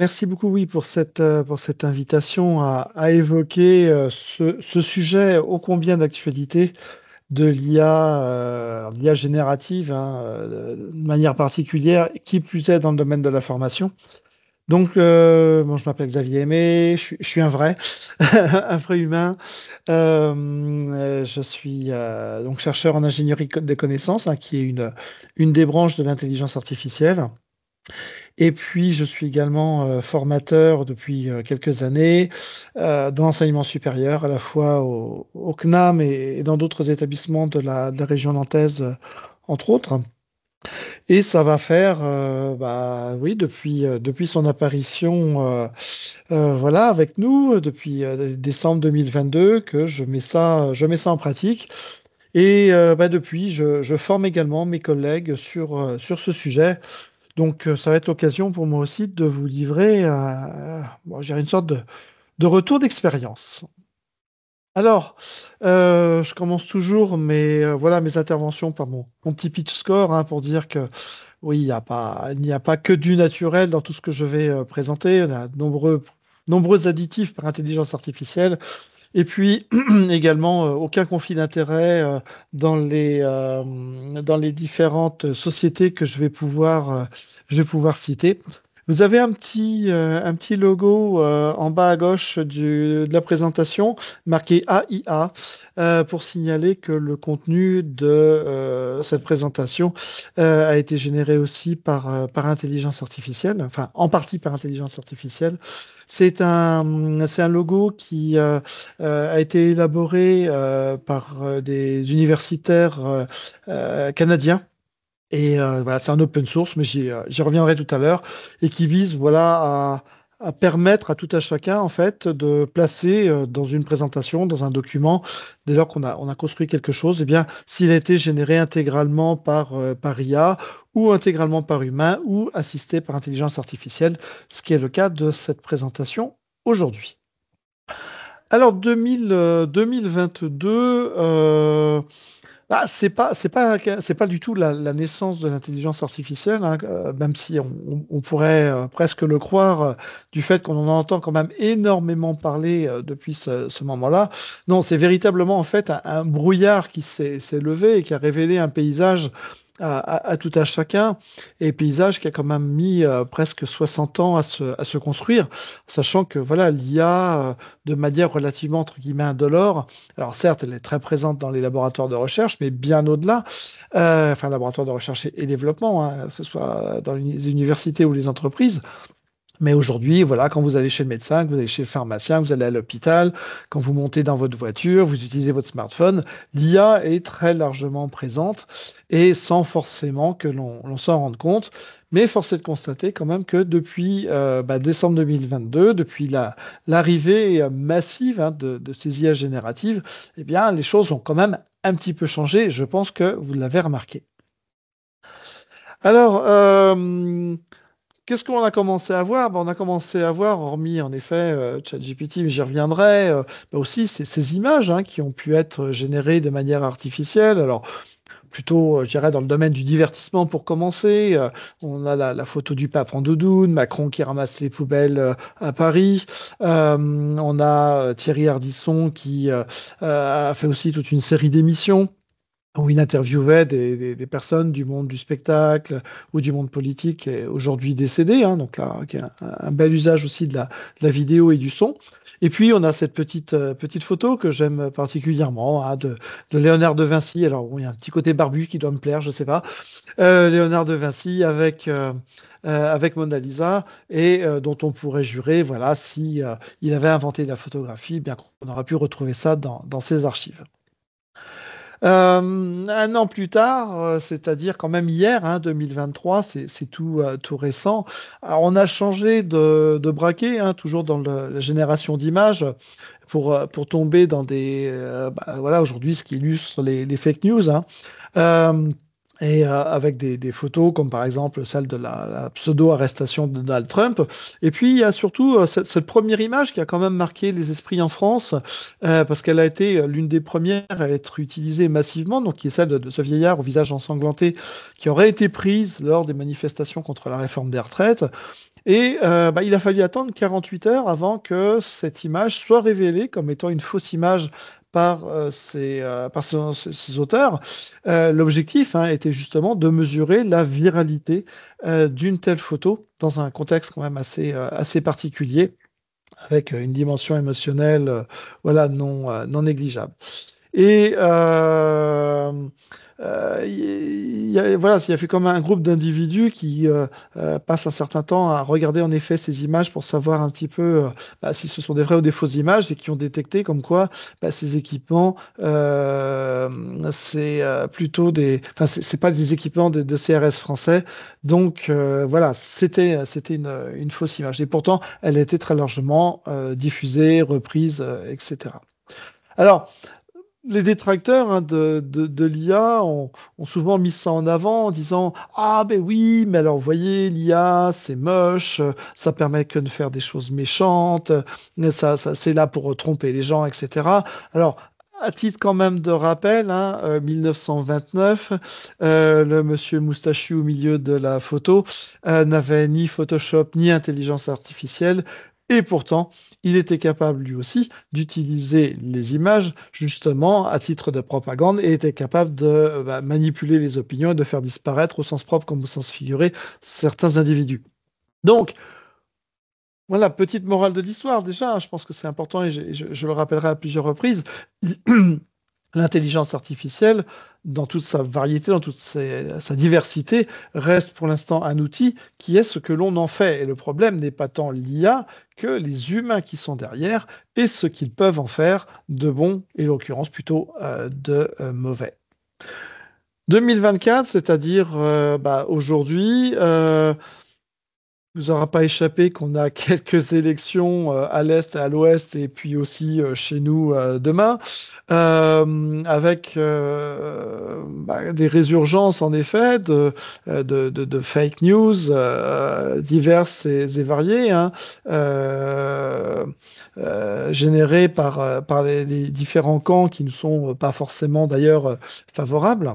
Merci beaucoup, oui, pour cette, euh, pour cette invitation à, évoquer euh, ce, sujet ô combien d'actualité de l'IA, euh, l'IA générative, hein, de manière particulière, qui plus est dans le domaine de la formation. Donc, bon, je m'appelle Xavier Aimé, je, suis un vrai, un vrai humain. je suis donc chercheur en ingénierie des connaissances, hein, qui est une, une des branches de l'intelligence artificielle. Et puis, je suis également euh, formateur depuis euh, quelques années euh, dans l'enseignement supérieur, à la fois au, CNAM et, dans d'autres établissements de la, région nantaise, entre autres. Et ça va faire, euh, bah oui, depuis depuis son apparition, voilà, avec nous depuis décembre 2022 que je mets ça, je mets ça en pratique. Et bah, depuis, je, forme également mes collègues sur, sur ce sujet. Donc euh, ça va être l'occasion pour moi aussi de vous livrer euh, une sorte de, retour d'expérience. Alors, euh, je commence toujours mes, voilà, mes interventions par mon, petit pitch score hein, pour dire que oui, il n'y a, pas, que du naturel dans tout ce que je vais présenter. On a nombreux, nombreux additifs par intelligence artificielle. Et puis également, euh, aucun conflit d'intérêt euh, euh, dans, les différentes sociétés que je vais pouvoir citer. Vous avez un petit, euh, un petit logo euh, en bas à gauche de la présentation marqué AIA euh, pour signaler que le contenu de cette présentation a été généré aussi par, par intelligence artificielle, enfin en partie par intelligence artificielle. C'est un, c'est un logo qui a été élaboré par des universitaires canadiens et euh, voilà, c'est un open source, mais euh, j'y reviendrai tout à l'heure, et qui vise voilà, à, permettre à tout un chacun en fait de placer euh, dans une présentation, dans un document, dès lors qu'on a, on a construit quelque chose, et eh bien s'il a été généré intégralement par, par IA ou intégralement par humain ou assisté par intelligence artificielle, ce qui est le cas de cette présentation aujourd'hui. Alors 2022, ce ah, c'est pas c'est pas c'est pas du tout la, naissance de l'intelligence artificielle, hein, euh, même si on, pourrait euh, presque le croire euh, du fait qu'on en entend quand même énormément parler depuis ce, moment-là. Non, c'est véritablement en fait un brouillard qui s'est levé et qui a révélé un paysage à, tout à chacun, et paysage qui a quand même mis euh, presque 60 ans à se, construire, sachant que voilà l'IA, euh, de manière relativement entre guillemets indolore, alors certes elle est très présente dans les laboratoires de recherche, mais bien au-delà, euh, enfin laboratoires de recherche et, développement, hein, que ce soit dans les universités ou les entreprises, mais aujourd'hui, voilà, quand vous allez chez le médecin, que vous allez chez le pharmacien, que vous allez à l'hôpital, quand vous montez dans votre voiture, vous utilisez votre smartphone, l'IA est très largement présente et sans forcément que l'on s'en rende compte. Mais force est de constater quand même que depuis euh, bah, décembre 2022, depuis l'arrivée euh, massive hein, de, ces IA génératives, eh bien, les choses ont quand même un petit peu changé. Je pense que vous l'avez remarqué. Alors, euh, Qu'est-ce qu'on a commencé à voir ben, On a commencé à voir, hormis en effet euh, ChatGPT, mais j'y reviendrai, euh, ben aussi ces, images hein, qui ont pu être générées de manière artificielle. Alors, plutôt, euh, je dans le domaine du divertissement pour commencer. on a la, photo du pape en doudoune, Macron qui ramasse les poubelles à Paris. on a Thierry Ardisson qui a fait aussi toute une série d'émissions où il interviewait des, des, personnes du monde du spectacle ou du monde politique, aujourd'hui décédé, hein, donc là, qui a un, bel usage aussi de la, la, vidéo et du son. Et puis on a cette petite euh, petite photo que j'aime particulièrement hein, de, de Léonard de Vinci. Alors il y a un petit côté barbu qui doit me plaire, je sais pas. Euh, Léonard de Vinci avec euh, avec Mona Lisa et dont on pourrait jurer, voilà, si il avait inventé la photographie, bien qu'on aura pu retrouver ça dans, dans ses archives. Euh, un an plus tard, euh, c'est-à-dire quand même hier, 2023, hein, c'est tout, euh, récent. on a changé de, de braquet, hein, toujours dans la génération d'images. Pour, tomber dans des. Bah, voilà, aujourd'hui, ce qui illustre les, fake news. Hein et euh, avec des, photos comme par exemple celle de la, pseudo-arrestation de Donald Trump. Et puis il y a surtout euh, cette, première image qui a quand même marqué les esprits en France, euh, parce qu'elle a été l'une des premières à être utilisée massivement, donc qui est celle de, ce vieillard au visage ensanglanté qui aurait été prise lors des manifestations contre la réforme des retraites. Et bah, il a fallu attendre 48 heures avant que cette image soit révélée comme étant une fausse image par, euh, ces euh, par auteurs. Euh, l'objectif hein, était justement de mesurer la viralité d'une telle photo dans un contexte quand même assez, assez particulier avec une dimension émotionnelle voilà, non, non négligeable. Et euh, y, a, voilà, il y a fait comme un groupe d'individus qui euh, euh, passent un certain temps à regarder en effet ces images pour savoir un petit peu euh, bah, si ce sont des vraies ou des fausses images et qui ont détecté comme quoi bah, ces équipements, euh, c'est plutôt des, enfin c'est pas des équipements de, CRS français, donc voilà, c'était c'était une, une, fausse image et pourtant elle a été très largement diffusée, reprise, etc. Alors, les détracteurs hein, de, de, l'IA ont, souvent mis ça en avant en disant Ah, ben oui, mais alors vous voyez, l'IA, c'est moche, ça permet que de faire des choses méchantes, ça, ça, c'est là pour tromper les gens, etc. Alors, à titre quand même de rappel, 1929, hein, euh, euh, le monsieur moustachu au milieu de la photo euh, n'avait ni Photoshop ni intelligence artificielle, et pourtant, il était capable lui aussi d'utiliser les images justement à titre de propagande et était capable de bah, manipuler les opinions et de faire disparaître au sens propre comme au sens figuré certains individus. Donc, voilà, petite morale de l'histoire déjà, hein, je pense que c'est important et je, le rappellerai à plusieurs reprises. l'intelligence artificielle, dans toute sa variété, dans toute sa diversité, reste pour l'instant un outil qui est ce que l'on en fait. Et le problème n'est pas tant l'IA que les humains qui sont derrière et ce qu'ils peuvent en faire de bon et l'occurrence plutôt euh, de euh, mauvais. 2024, c'est-à-dire euh, bah, aujourd'hui vous aura pas échappé qu'on a quelques élections euh, à l'Est, et à l'Ouest et puis aussi euh, chez nous euh, demain, avec bah, des résurgences en effet de, fake news diverses et, variées, hein, générées par, par les, différents camps qui ne sont pas forcément d'ailleurs favorables.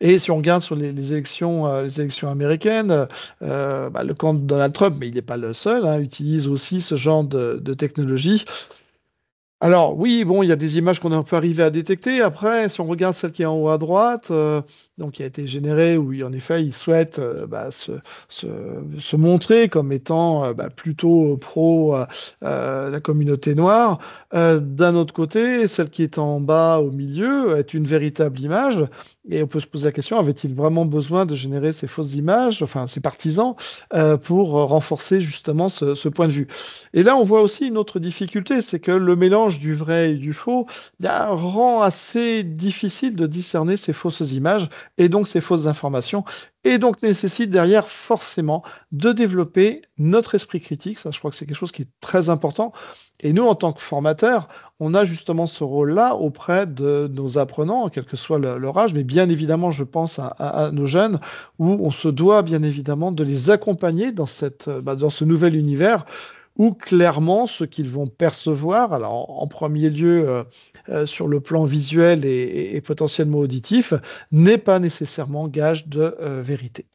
Et si on regarde sur les, euh, élections, américaines, euh, bah, le camp de Donald Trump, mais il n'est pas le seul, hein, utilise aussi ce genre de, technologie. Alors oui, bon, il y a des images qu'on peut arriver à détecter. Après, si on regarde celle qui est en haut à droite, euh, donc qui a été généré où en effet il souhaite euh, bah, se, montrer comme étant euh, bah, plutôt pro euh, euh, la communauté noire. D'un autre côté, celle qui est en bas au milieu est une véritable image. Et on peut se poser la question, avait-il vraiment besoin de générer ces fausses images, enfin ces partisans, pour renforcer justement ce, point de vue Et là, on voit aussi une autre difficulté, c'est que le mélange du vrai et du faux bah, rend assez difficile de discerner ces fausses images et donc ces fausses informations, et donc nécessite derrière forcément de développer notre esprit critique. Ça, je crois que c'est quelque chose qui est très important. Et nous, en tant que formateurs, on a justement ce rôle-là auprès de nos apprenants, quel que soit leur âge, mais bien évidemment, je pense à, nos jeunes, où on se doit bien évidemment de les accompagner dans, cette, bah, dans ce nouvel univers ou clairement ce qu'ils vont percevoir, alors en premier lieu euh, euh, sur le plan visuel et, potentiellement auditif, n'est pas nécessairement gage de euh, vérité.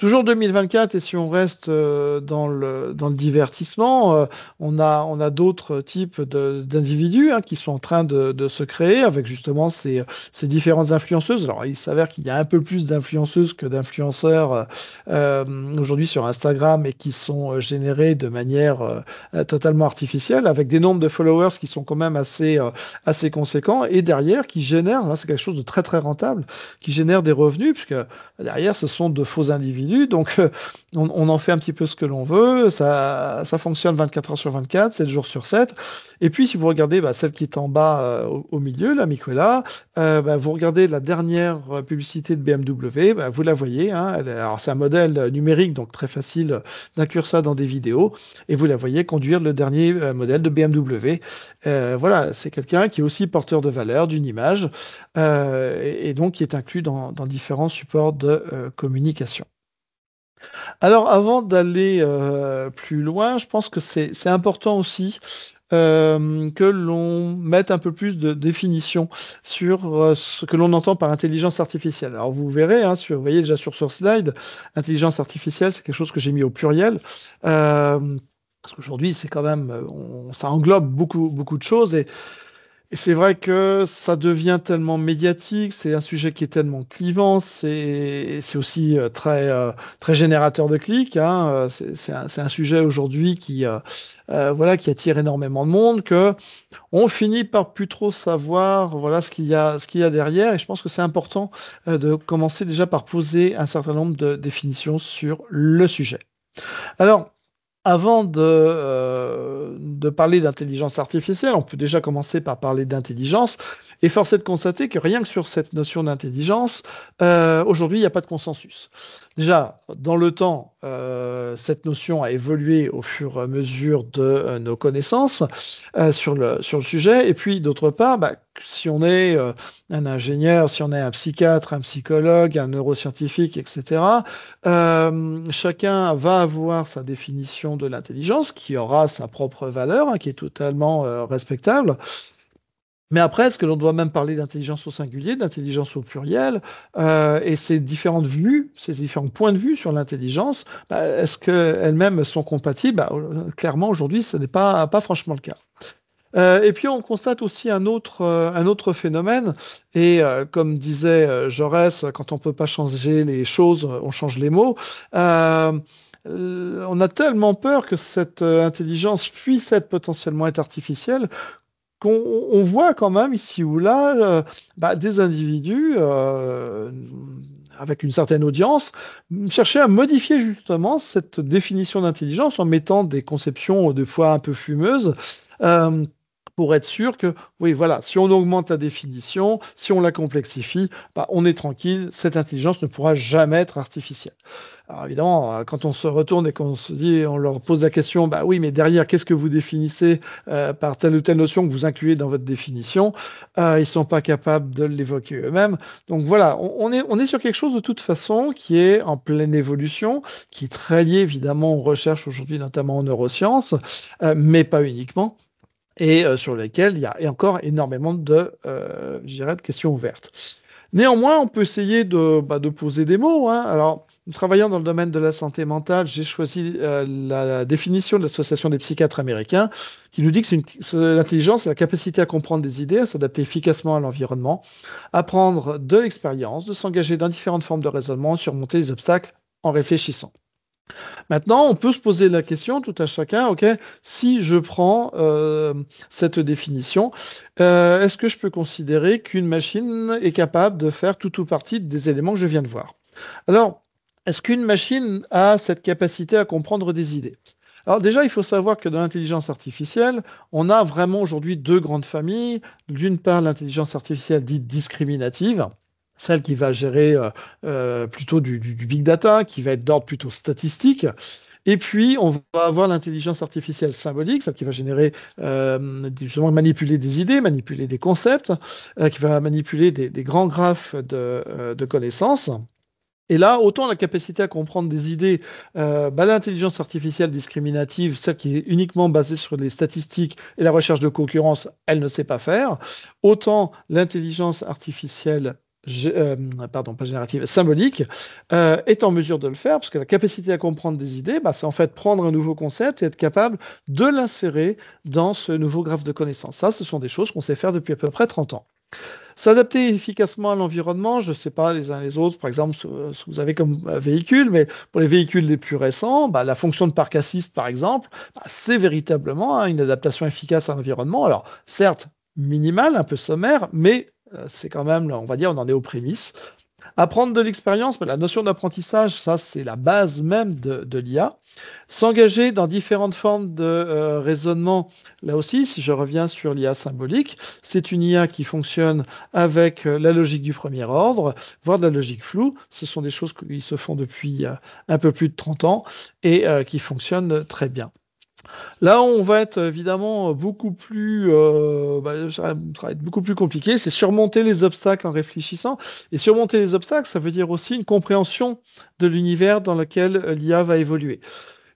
Toujours 2024, et si on reste euh, dans le, dans le divertissement, euh, on a, on a d'autres types d'individus hein, qui sont en train de, se créer avec justement ces, ces différentes influenceuses. Alors, il s'avère qu'il y a un peu plus d'influenceuses que d'influenceurs euh, aujourd'hui sur Instagram et qui sont générés de manière totalement artificielle avec des nombres de followers qui sont quand même assez, assez conséquents et derrière qui génèrent, hein, c'est quelque chose de très très rentable, qui génèrent des revenus puisque derrière ce sont de faux individus donc, euh, on, en fait un petit peu ce que l'on veut. Ça, fonctionne 24 heures sur 24, 7 jours sur 7. Et puis, si vous regardez bah, celle qui est en bas euh, au, milieu, la Micola, euh, bah, vous regardez la dernière publicité de BMW, bah, vous la voyez. Hein, alors, c'est un modèle numérique, donc très facile d'inclure ça dans des vidéos. Et vous la voyez conduire le dernier modèle de BMW. voilà, c'est quelqu'un qui est aussi porteur de valeur, d'une image, et, donc qui est inclus dans, différents supports de communication. Alors, avant d'aller euh, plus loin, je pense que c'est important aussi euh, que l'on mette un peu plus de définition sur euh, ce que l'on entend par intelligence artificielle. Alors vous verrez, hein, sur, vous voyez déjà sur ce slide, intelligence artificielle, c'est quelque chose que j'ai mis au pluriel. Euh, parce qu'aujourd'hui, c'est quand même, ça englobe beaucoup, beaucoup de choses et et c'est vrai que ça devient tellement médiatique, c'est un sujet qui est tellement clivant, c'est aussi euh, très, euh, très générateur de clics. Hein. Euh, c'est un, sujet aujourd'hui qui, voilà, qui attire énormément de monde, que on finit par plus trop savoir voilà, ce qu'il y, a, ce qu'il y a derrière. Et je pense que c'est important de commencer déjà par poser un certain nombre de définitions sur le sujet. Alors, avant euh, de, parler d'intelligence artificielle, on peut déjà commencer par parler d'intelligence. Et force est de constater que rien que sur cette notion d'intelligence, euh, aujourd'hui, il n'y a pas de consensus. Déjà, dans le temps, euh, cette notion a évolué au fur et à mesure de euh, nos connaissances sur, le, sujet. Et puis, d'autre part, bah, si on est un ingénieur, si on est un psychiatre, un psychologue, un neuroscientifique, etc., chacun va avoir sa définition de l'intelligence qui aura sa propre valeur, hein, qui est totalement respectable. Mais après, est-ce que l'on doit même parler d'intelligence au singulier, d'intelligence au pluriel euh, Et ces différentes vues, ces différents points de vue sur l'intelligence, bah, est-ce qu'elles-mêmes sont compatibles bah, Clairement, aujourd'hui, ce n'est pas, pas franchement le cas. Euh, et puis on constate aussi un autre, euh, un autre phénomène, et comme disait Jaurès, quand on ne peut pas changer les choses, on change les mots. on a tellement peur que cette intelligence puisse être potentiellement être artificielle qu'on on voit quand même ici ou là euh, bah, des individus euh, avec une certaine audience chercher à modifier justement cette définition d'intelligence en mettant des conceptions des fois un peu fumeuses. Euh, pour être sûr que, oui, voilà, si on augmente la définition, si on la complexifie, bah, on est tranquille, cette intelligence ne pourra jamais être artificielle. Alors évidemment, euh, quand on se retourne et qu'on se dit, on leur pose la question, bah oui, mais derrière, qu'est-ce que vous définissez euh, par telle ou telle notion que vous incluez dans votre définition euh, Ils sont pas capables de l'évoquer eux-mêmes. Donc voilà, on, est, sur quelque chose de toute façon qui est en pleine évolution, qui est très lié évidemment aux recherches aujourd'hui, notamment en neurosciences, euh, mais pas uniquement et euh, sur lesquels il y a encore énormément de, euh, de questions ouvertes. Néanmoins, on peut essayer bah, de, poser des mots. Hein. Alors, travaillant dans le domaine de la santé mentale, j'ai choisi euh, la définition de l'Association des psychiatres américains, qui nous dit que c'est l'intelligence, la capacité à comprendre des idées, à s'adapter efficacement à l'environnement, apprendre de l'expérience, de s'engager dans différentes formes de raisonnement, surmonter les obstacles en réfléchissant. Maintenant, on peut se poser la question tout à chacun, ok, si je prends euh, cette définition, euh, est-ce que je peux considérer qu'une machine est capable de faire tout ou partie des éléments que je viens de voir Alors, est-ce qu'une machine a cette capacité à comprendre des idées alors déjà, il faut savoir que dans l'intelligence artificielle, on a vraiment aujourd'hui deux grandes familles. D'une part, l'intelligence artificielle dite discriminative, celle qui va gérer euh, euh, plutôt du, big data, qui va être d'ordre plutôt statistique. Et puis, on va avoir l'intelligence artificielle symbolique, celle qui va générer, euh, justement, manipuler des idées, manipuler des concepts, qui va manipuler des, grands graphes de, connaissances. Et là, autant la capacité à comprendre des idées, bah, l'intelligence artificielle discriminative, celle qui est uniquement basée sur les statistiques et la recherche de concurrence, elle ne sait pas faire. Autant l'intelligence artificielle euh, pardon, pas générative, symbolique, euh, est en mesure de le faire, parce que la capacité à comprendre des idées, bah, c'est en fait prendre un nouveau concept et être capable de l'insérer dans ce nouveau graphe de connaissances. Ça, ce sont des choses qu'on sait faire depuis à peu près 30 ans. S'adapter efficacement à l'environnement, je ne sais pas les uns les autres, par exemple, ce, que vous avez comme euh, véhicule, mais pour les véhicules les plus récents, bah, la fonction de parc assist, par exemple, bah, c'est véritablement hein, une adaptation efficace à l'environnement. Alors, certes, minimale, un peu sommaire, mais euh, c'est quand même, on va dire, on en est aux prémices. Apprendre de l'expérience, la notion d'apprentissage, ça c'est la base même de, l'IA. S'engager dans différentes formes de euh, raisonnement, là aussi, si je reviens sur l'IA symbolique, c'est une IA qui fonctionne avec euh, la logique du premier ordre, voire de la logique floue. Ce sont des choses qui se font depuis un peu plus de 30 ans et qui fonctionnent très bien. Là, on va être évidemment beaucoup plus, euh, bah, ça être beaucoup plus compliqué. C'est surmonter les obstacles en réfléchissant. Et surmonter les obstacles, ça veut dire aussi une compréhension de l'univers dans lequel l'IA va évoluer.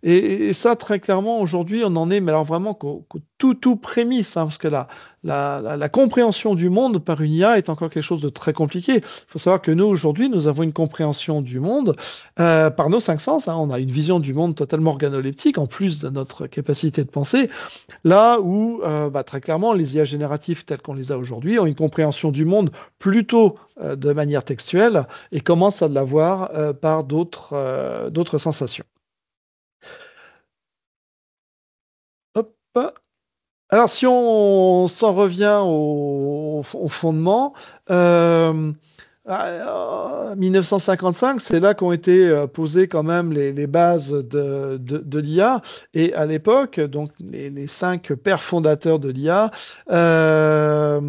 Et, ça, très clairement, aujourd'hui, on en est, mais alors vraiment qu'au tout, tout prémisse, hein, parce que la, la, la, compréhension du monde par une IA est encore quelque chose de très compliqué. Il faut savoir que nous, aujourd'hui, nous avons une compréhension du monde euh, par nos cinq sens. Hein. on a une vision du monde totalement organoleptique, en plus de notre capacité de penser, là où, euh, bah, très clairement, les IA génératifs tels qu'on les a aujourd'hui ont une compréhension du monde plutôt euh, de manière textuelle et commencent à l'avoir par d'autres sensations. Alors si on s'en revient au, fondement, euh, 1955, ah, c'est là qu'ont été euh, posées quand même les, bases de, de, l'IA. Et à l'époque, donc les, cinq pères fondateurs de l'IA, euh,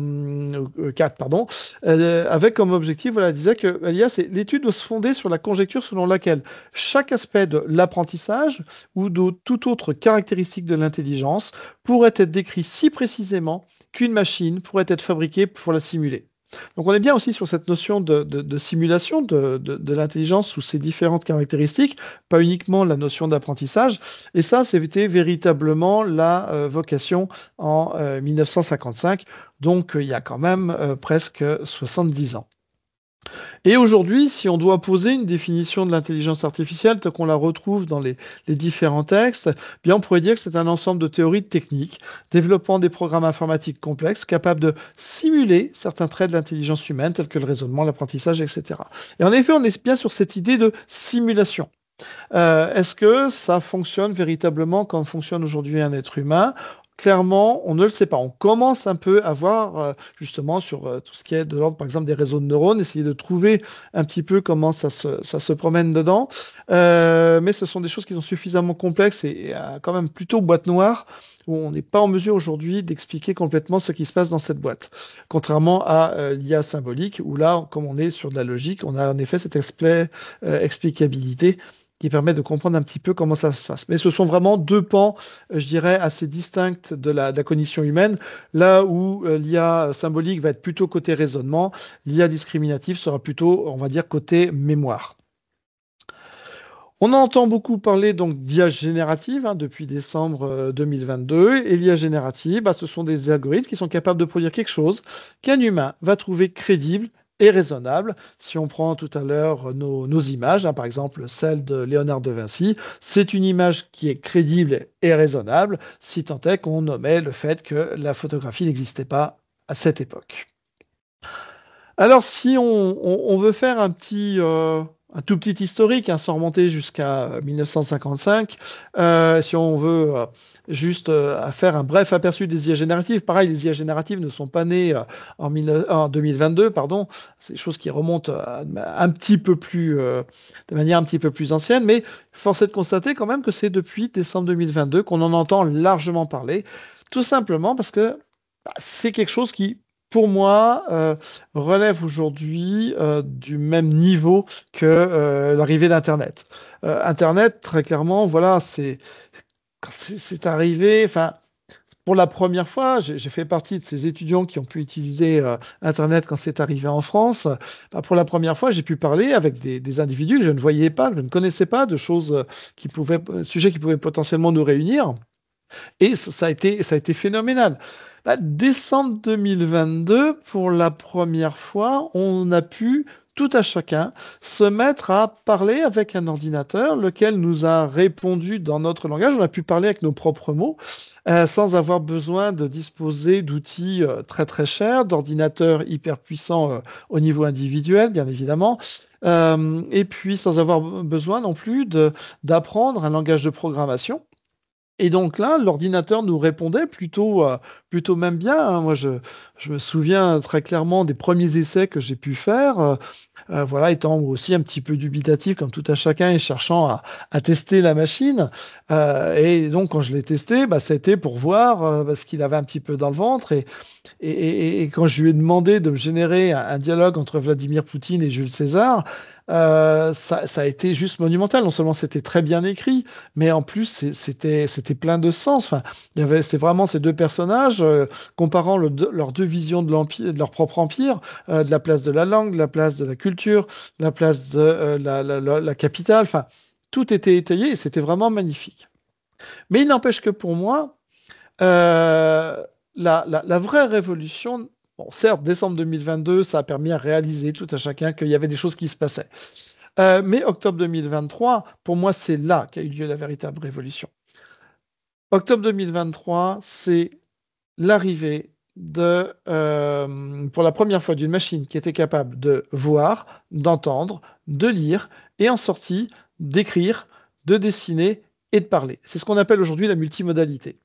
euh, quatre pardon, euh, avec comme objectif, voilà, disait que l'IA, c'est l'étude doit se fonder sur la conjecture selon laquelle chaque aspect de l'apprentissage ou de toute autre caractéristique de l'intelligence pourrait être décrit si précisément qu'une machine pourrait être fabriquée pour la simuler. Donc on est bien aussi sur cette notion de, simulation de, l'intelligence sous ses différentes caractéristiques, pas uniquement la notion d'apprentissage. Et ça, c'était véritablement la euh, vocation en 1955. Euh, Donc euh, il y a quand même presque 70 ans. Et aujourd'hui, si on doit poser une définition de l'intelligence artificielle, telle qu'on la retrouve dans les, différents textes, bien on pourrait dire que c'est un ensemble de théories techniques développant des programmes informatiques complexes capables de simuler certains traits de l'intelligence humaine, tels que le raisonnement, l'apprentissage, etc. Et en effet, on est bien sur cette idée de simulation. Euh, est-ce que ça fonctionne véritablement comme fonctionne aujourd'hui un être humain clairement, on ne le sait pas. On commence un peu à voir euh, justement sur euh, tout ce qui est de l'ordre, par exemple, des réseaux de neurones, essayer de trouver un petit peu comment ça se, promène dedans. Euh, mais ce sont des choses qui sont suffisamment complexes et, quand même plutôt boîte noire où on n'est pas en mesure aujourd'hui d'expliquer complètement ce qui se passe dans cette boîte. Contrairement à l'IA symbolique, où là, comme on est sur de la logique, on a en effet cette explicabilité qui permet de comprendre un petit peu comment ça se passe. Mais ce sont vraiment deux pans, euh, je dirais, assez distincts de la, cognition humaine, là où euh, l'IA symbolique va être plutôt côté raisonnement, l'IA discriminative sera plutôt, on va dire, côté mémoire. On entend beaucoup parler donc d'IA générative hein, depuis décembre 2022. Euh, Et l'IA générative, bah, ce sont des algorithmes qui sont capables de produire quelque chose qu'un humain va trouver crédible et raisonnable. Si on prend tout à l'heure euh, nos, images, hein, par exemple celle de Léonard de Vinci, c'est une image qui est crédible et raisonnable, si tant est qu'on nommait le fait que la photographie n'existait pas à cette époque. Alors si on, veut faire un petit... Euh, un tout petit historique, hein, sans remonter jusqu'à 1955. Euh, si on veut juste euh, à faire un bref aperçu des IA génératives. Pareil, les IA génératives ne sont pas nées euh, en, 2022, euh, pardon. C'est des choses qui remontent un petit peu plus, de manière un petit peu plus ancienne, mais force est de constater quand même que c'est depuis décembre 2022 qu'on en entend largement parler, tout simplement parce que bah, c'est quelque chose qui pour moi, relève aujourd'hui du même niveau que l'arrivée d'Internet. Internet, très clairement, voilà, c'est c'est arrivé, enfin, pour la première fois, j'ai fait partie de ces étudiants qui ont pu utiliser euh, Internet quand c'est arrivé en France. Bah, pour la première fois, j'ai pu parler avec des, individus que je ne voyais pas, que je ne connaissais pas, de choses euh, qui pouvaient, euh, sujets qui pouvaient potentiellement nous réunir. Et été, ça a été phénoménal. Bah, décembre 2022, pour la première fois, on a pu tout à chacun se mettre à parler avec un ordinateur, lequel nous a répondu dans notre langage. On a pu parler avec nos propres mots, euh, sans avoir besoin de disposer d'outils euh, très très chers, d'ordinateurs hyper puissants euh, au niveau individuel, bien évidemment. et puis sans avoir besoin non plus d'apprendre un langage de programmation et donc là, l'ordinateur nous répondait plutôt, euh, plutôt même bien. Hein. Moi, je, me souviens très clairement des premiers essais que j'ai pu faire, euh, euh, voilà, étant aussi un petit peu dubitatif comme tout un chacun et cherchant à, tester la machine. et donc, quand je l'ai testé, bah, c'était pour voir ce qu'il avait un petit peu dans le ventre. Et, quand je lui ai demandé de me générer un dialogue entre Vladimir Poutine et Jules César, euh, ça, a été juste monumental. Non seulement c'était très bien écrit, mais en plus c'était c'était plein de sens. Enfin, il y avait c'est vraiment ces deux personnages euh, comparant leurs deux visions de l'empire, de leur propre empire, euh, de la place de la langue, de la place de la culture, de la place de la, capitale. Enfin, tout était étayé et c'était vraiment magnifique. Mais il n'empêche que pour moi, la, la, vraie révolution Bon, certes, décembre 2022, ça a permis à réaliser tout à chacun qu'il y avait des choses qui se passaient. Euh, mais octobre 2023, pour moi, c'est là qu'a eu lieu la véritable révolution. Octobre 2023, c'est l'arrivée de, euh, pour la première fois, d'une machine qui était capable de voir, d'entendre, de lire et en sortie d'écrire, de dessiner et de parler. C'est ce qu'on appelle aujourd'hui la multimodalité.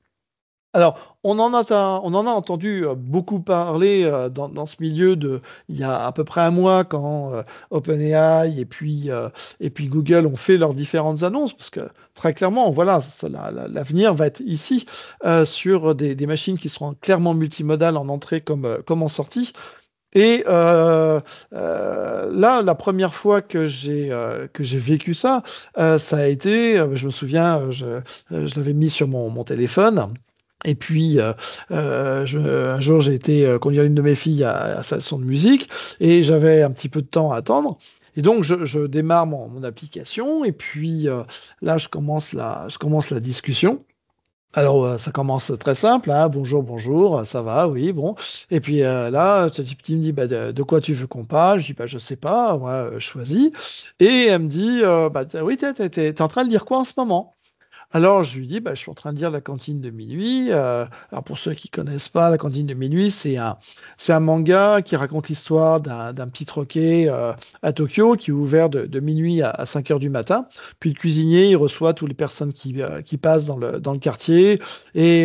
Alors, on en, a, entendu euh, beaucoup parler euh, dans, ce milieu de, il y a à peu près un mois quand euh, OpenAI et puis, Google ont fait leurs différentes annonces, parce que très clairement, voilà, l'avenir va être ici, sur des, machines qui seront clairement multimodales en entrée comme, en sortie. Et là, la première fois que j'ai vécu ça, ça a été, je me souviens, je, l'avais mis sur mon téléphone et puis, euh, euh, un jour, j'ai été euh, conduire une de mes filles à, sa leçon de musique et j'avais un petit peu de temps à attendre. Et donc, je, démarre mon, mon, application et puis là, je commence la, je commence la discussion. Alors, ça commence très simple, hein. bonjour, bonjour, ça va, oui, bon. Et puis là, ce type me dit, bah, de, quoi tu veux qu'on parle Je dis, pas bah, je sais pas, moi, je choisis. Et elle me dit, bah, oui, tu es, en train de dire quoi en ce moment alors je lui dis, bah, je suis en train de dire la cantine de minuit. Euh, alors pour ceux qui connaissent pas, la cantine de minuit, c'est un, c'est un manga qui raconte l'histoire d'un, petit troquet euh, à Tokyo qui est ouvert de, minuit à, à 5 heures du matin. Puis le cuisinier, il reçoit toutes les personnes qui, euh, passent dans le, dans le quartier et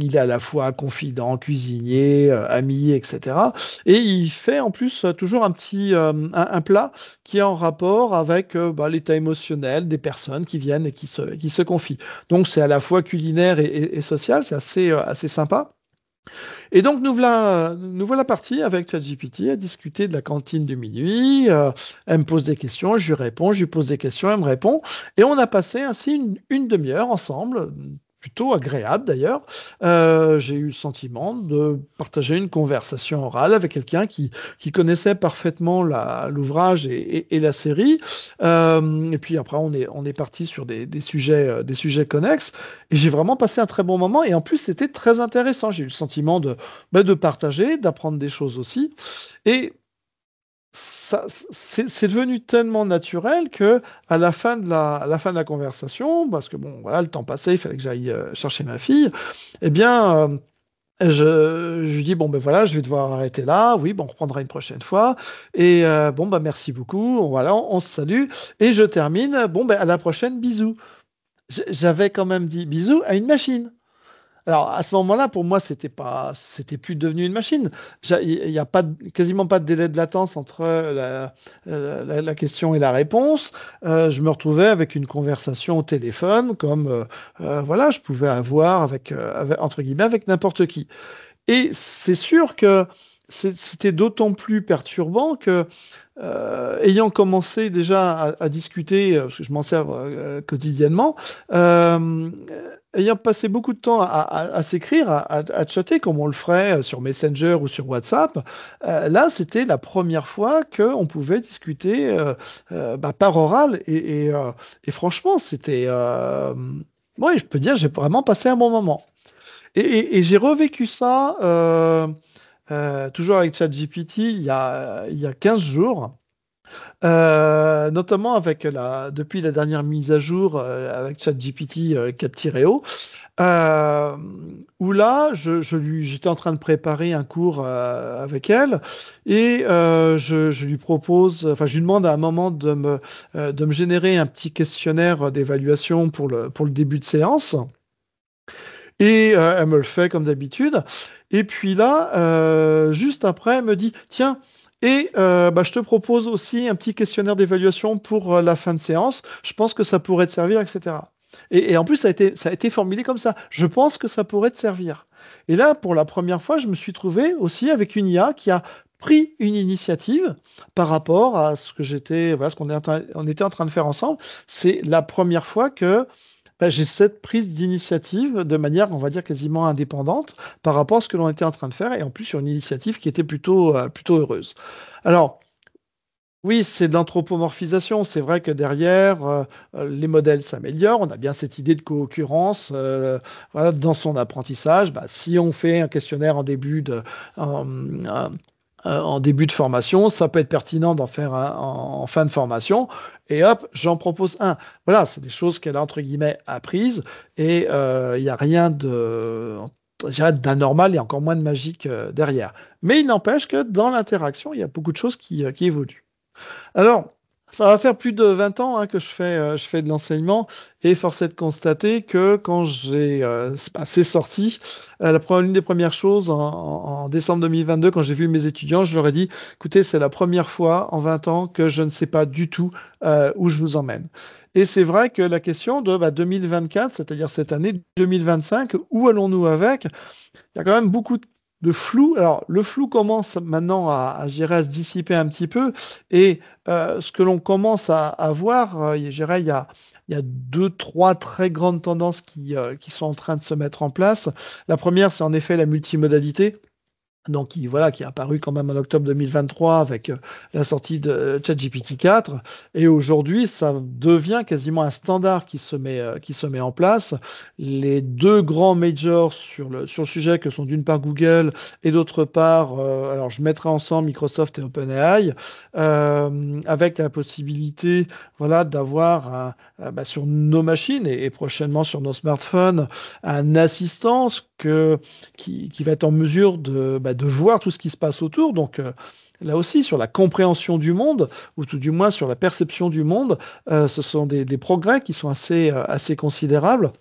il est à la fois confident, cuisinier, ami, etc. Et il fait en plus toujours un petit un, plat qui est en rapport avec bah, l'état émotionnel des personnes qui viennent et qui qui se confient. Donc c'est à la fois culinaire et, social, c'est euh, assez, sympa. Et donc nous voilà, nous voilà partis avec ChatGPT à discuter de la cantine de minuit. Euh, elle me pose des questions, je lui réponds, je lui pose des questions, elle me répond. Et on a passé ainsi une demi-heure ensemble, plutôt agréable d'ailleurs. Euh, j'ai eu le sentiment de partager une conversation orale avec quelqu'un qui, qui connaissait parfaitement l'ouvrage et, la série. Euh, et puis après, on est, on est parti sur des, sujets, euh, des sujets connexes. Et j'ai vraiment passé un très bon moment. Et en plus, c'était très intéressant. J'ai eu le sentiment de, bah, de partager, d'apprendre des choses aussi. Et c'est devenu tellement naturel que à la fin de la, fin de la conversation, parce que bon, voilà, le temps passait, il fallait que j'aille euh, chercher ma fille. Eh bien, euh, je, lui dis bon ben voilà, je vais devoir arrêter là. Oui, bon, on reprendra une prochaine fois. Et euh, bon ben merci beaucoup. On, voilà, on, se salue et je termine. Bon ben à la prochaine, bisous. J'avais quand même dit bisous à une machine. Alors à ce moment-là, pour moi, c'était pas, c'était plus devenu une machine. Il n'y a pas, quasiment pas de délai de latence entre euh, euh, la, question et la réponse. Euh, je me retrouvais avec une conversation au téléphone, comme voilà, je pouvais avoir avec, entre guillemets avec n'importe qui. Et c'est sûr que c'était d'autant plus perturbant que, ayant commencé déjà à, discuter, parce que je m'en sers quotidiennement, euh, ayant passé beaucoup de temps à, s'écrire, à, chatter comme on le ferait euh, sur Messenger ou sur WhatsApp, euh, là c'était la première fois qu'on pouvait discuter euh, bah, par oral et, franchement c'était, oui, je peux dire j'ai vraiment passé un bon moment. Et, j'ai revécu ça toujours avec ChatGPT il y a, il y a 15 jours. Euh, notamment avec la, depuis la dernière mise à jour euh, avec ChatGPT euh, 4.0, euh, où là, je, j'étais en train de préparer un cours avec elle et je, lui propose, enfin, je lui demande à un moment de me, de me générer un petit questionnaire d'évaluation pour le, pour le début de séance. Et elle me le fait comme d'habitude. Et puis là, juste après, elle me dit, tiens, et euh, bah, je te propose aussi un petit questionnaire d'évaluation pour euh, la fin de séance. Je pense que ça pourrait te servir, etc. Et, en plus, ça a, été, ça a été formulé comme ça. Je pense que ça pourrait te servir. Et là, pour la première fois, je me suis trouvé aussi avec une IA qui a pris une initiative par rapport à ce que j'étais, voilà, ce qu'on était en train de faire ensemble. C'est la première fois que bah, j'ai cette prise d'initiative de manière, on va dire, quasiment indépendante par rapport à ce que l'on était en train de faire, et en plus sur une initiative qui était plutôt, euh, plutôt heureuse. Alors, oui, c'est de l'anthropomorphisation. C'est vrai que derrière, euh, euh, les modèles s'améliorent. On a bien cette idée de co-occurrence dans son apprentissage. Bah, si on fait un questionnaire en début de... Euh, en début de formation, ça peut être pertinent d'en faire un en, fin de formation, et hop, j'en propose un. Voilà, c'est des choses qu'elle a entre guillemets apprises, et euh, il y n'y a rien de d'anormal et encore moins de magique euh, derrière. Mais il n'empêche que dans l'interaction, il y a beaucoup de choses qui, qui évoluent. Alors, ça va faire plus de 20 ans hein, que je fais, euh, je fais de l'enseignement et force est de constater que quand j'ai euh, c'est sorti, euh, la première, l'une des premières choses en, décembre 2022, quand j'ai vu mes étudiants, je leur ai dit écoutez, c'est la première fois en 20 ans que je ne sais pas du tout euh, où je vous emmène. Et c'est vrai que la question de 2024, bah, c'est-à-dire cette année 2025, où allons-nous avec Il y a quand même beaucoup de flou. Alors, le flou commence maintenant à, à se dissiper un petit peu. Et euh, ce que l'on commence à, voir, euh, il y a, y deux, trois très grandes tendances euh, qui sont en train de se mettre en place. La première, c'est en effet la multimodalité donc qui voilà qui est apparu quand même en octobre 2023 avec euh, la sortie de euh, ChatGPT 4 et aujourd'hui ça devient quasiment un standard qui se met euh, qui se met en place les deux grands majors sur le sur le sujet que sont d'une part Google et d'autre part alors je mettrai ensemble Microsoft et OpenAI avec la possibilité voilà d'avoir bah, sur nos machines et, prochainement sur nos smartphones un assistance que qui, qui va être en mesure de bah, de voir tout ce qui se passe autour. Donc euh, là aussi, sur la compréhension du monde, ou tout du moins sur la perception du monde, euh, ce sont des, progrès qui sont assez, euh, assez considérables.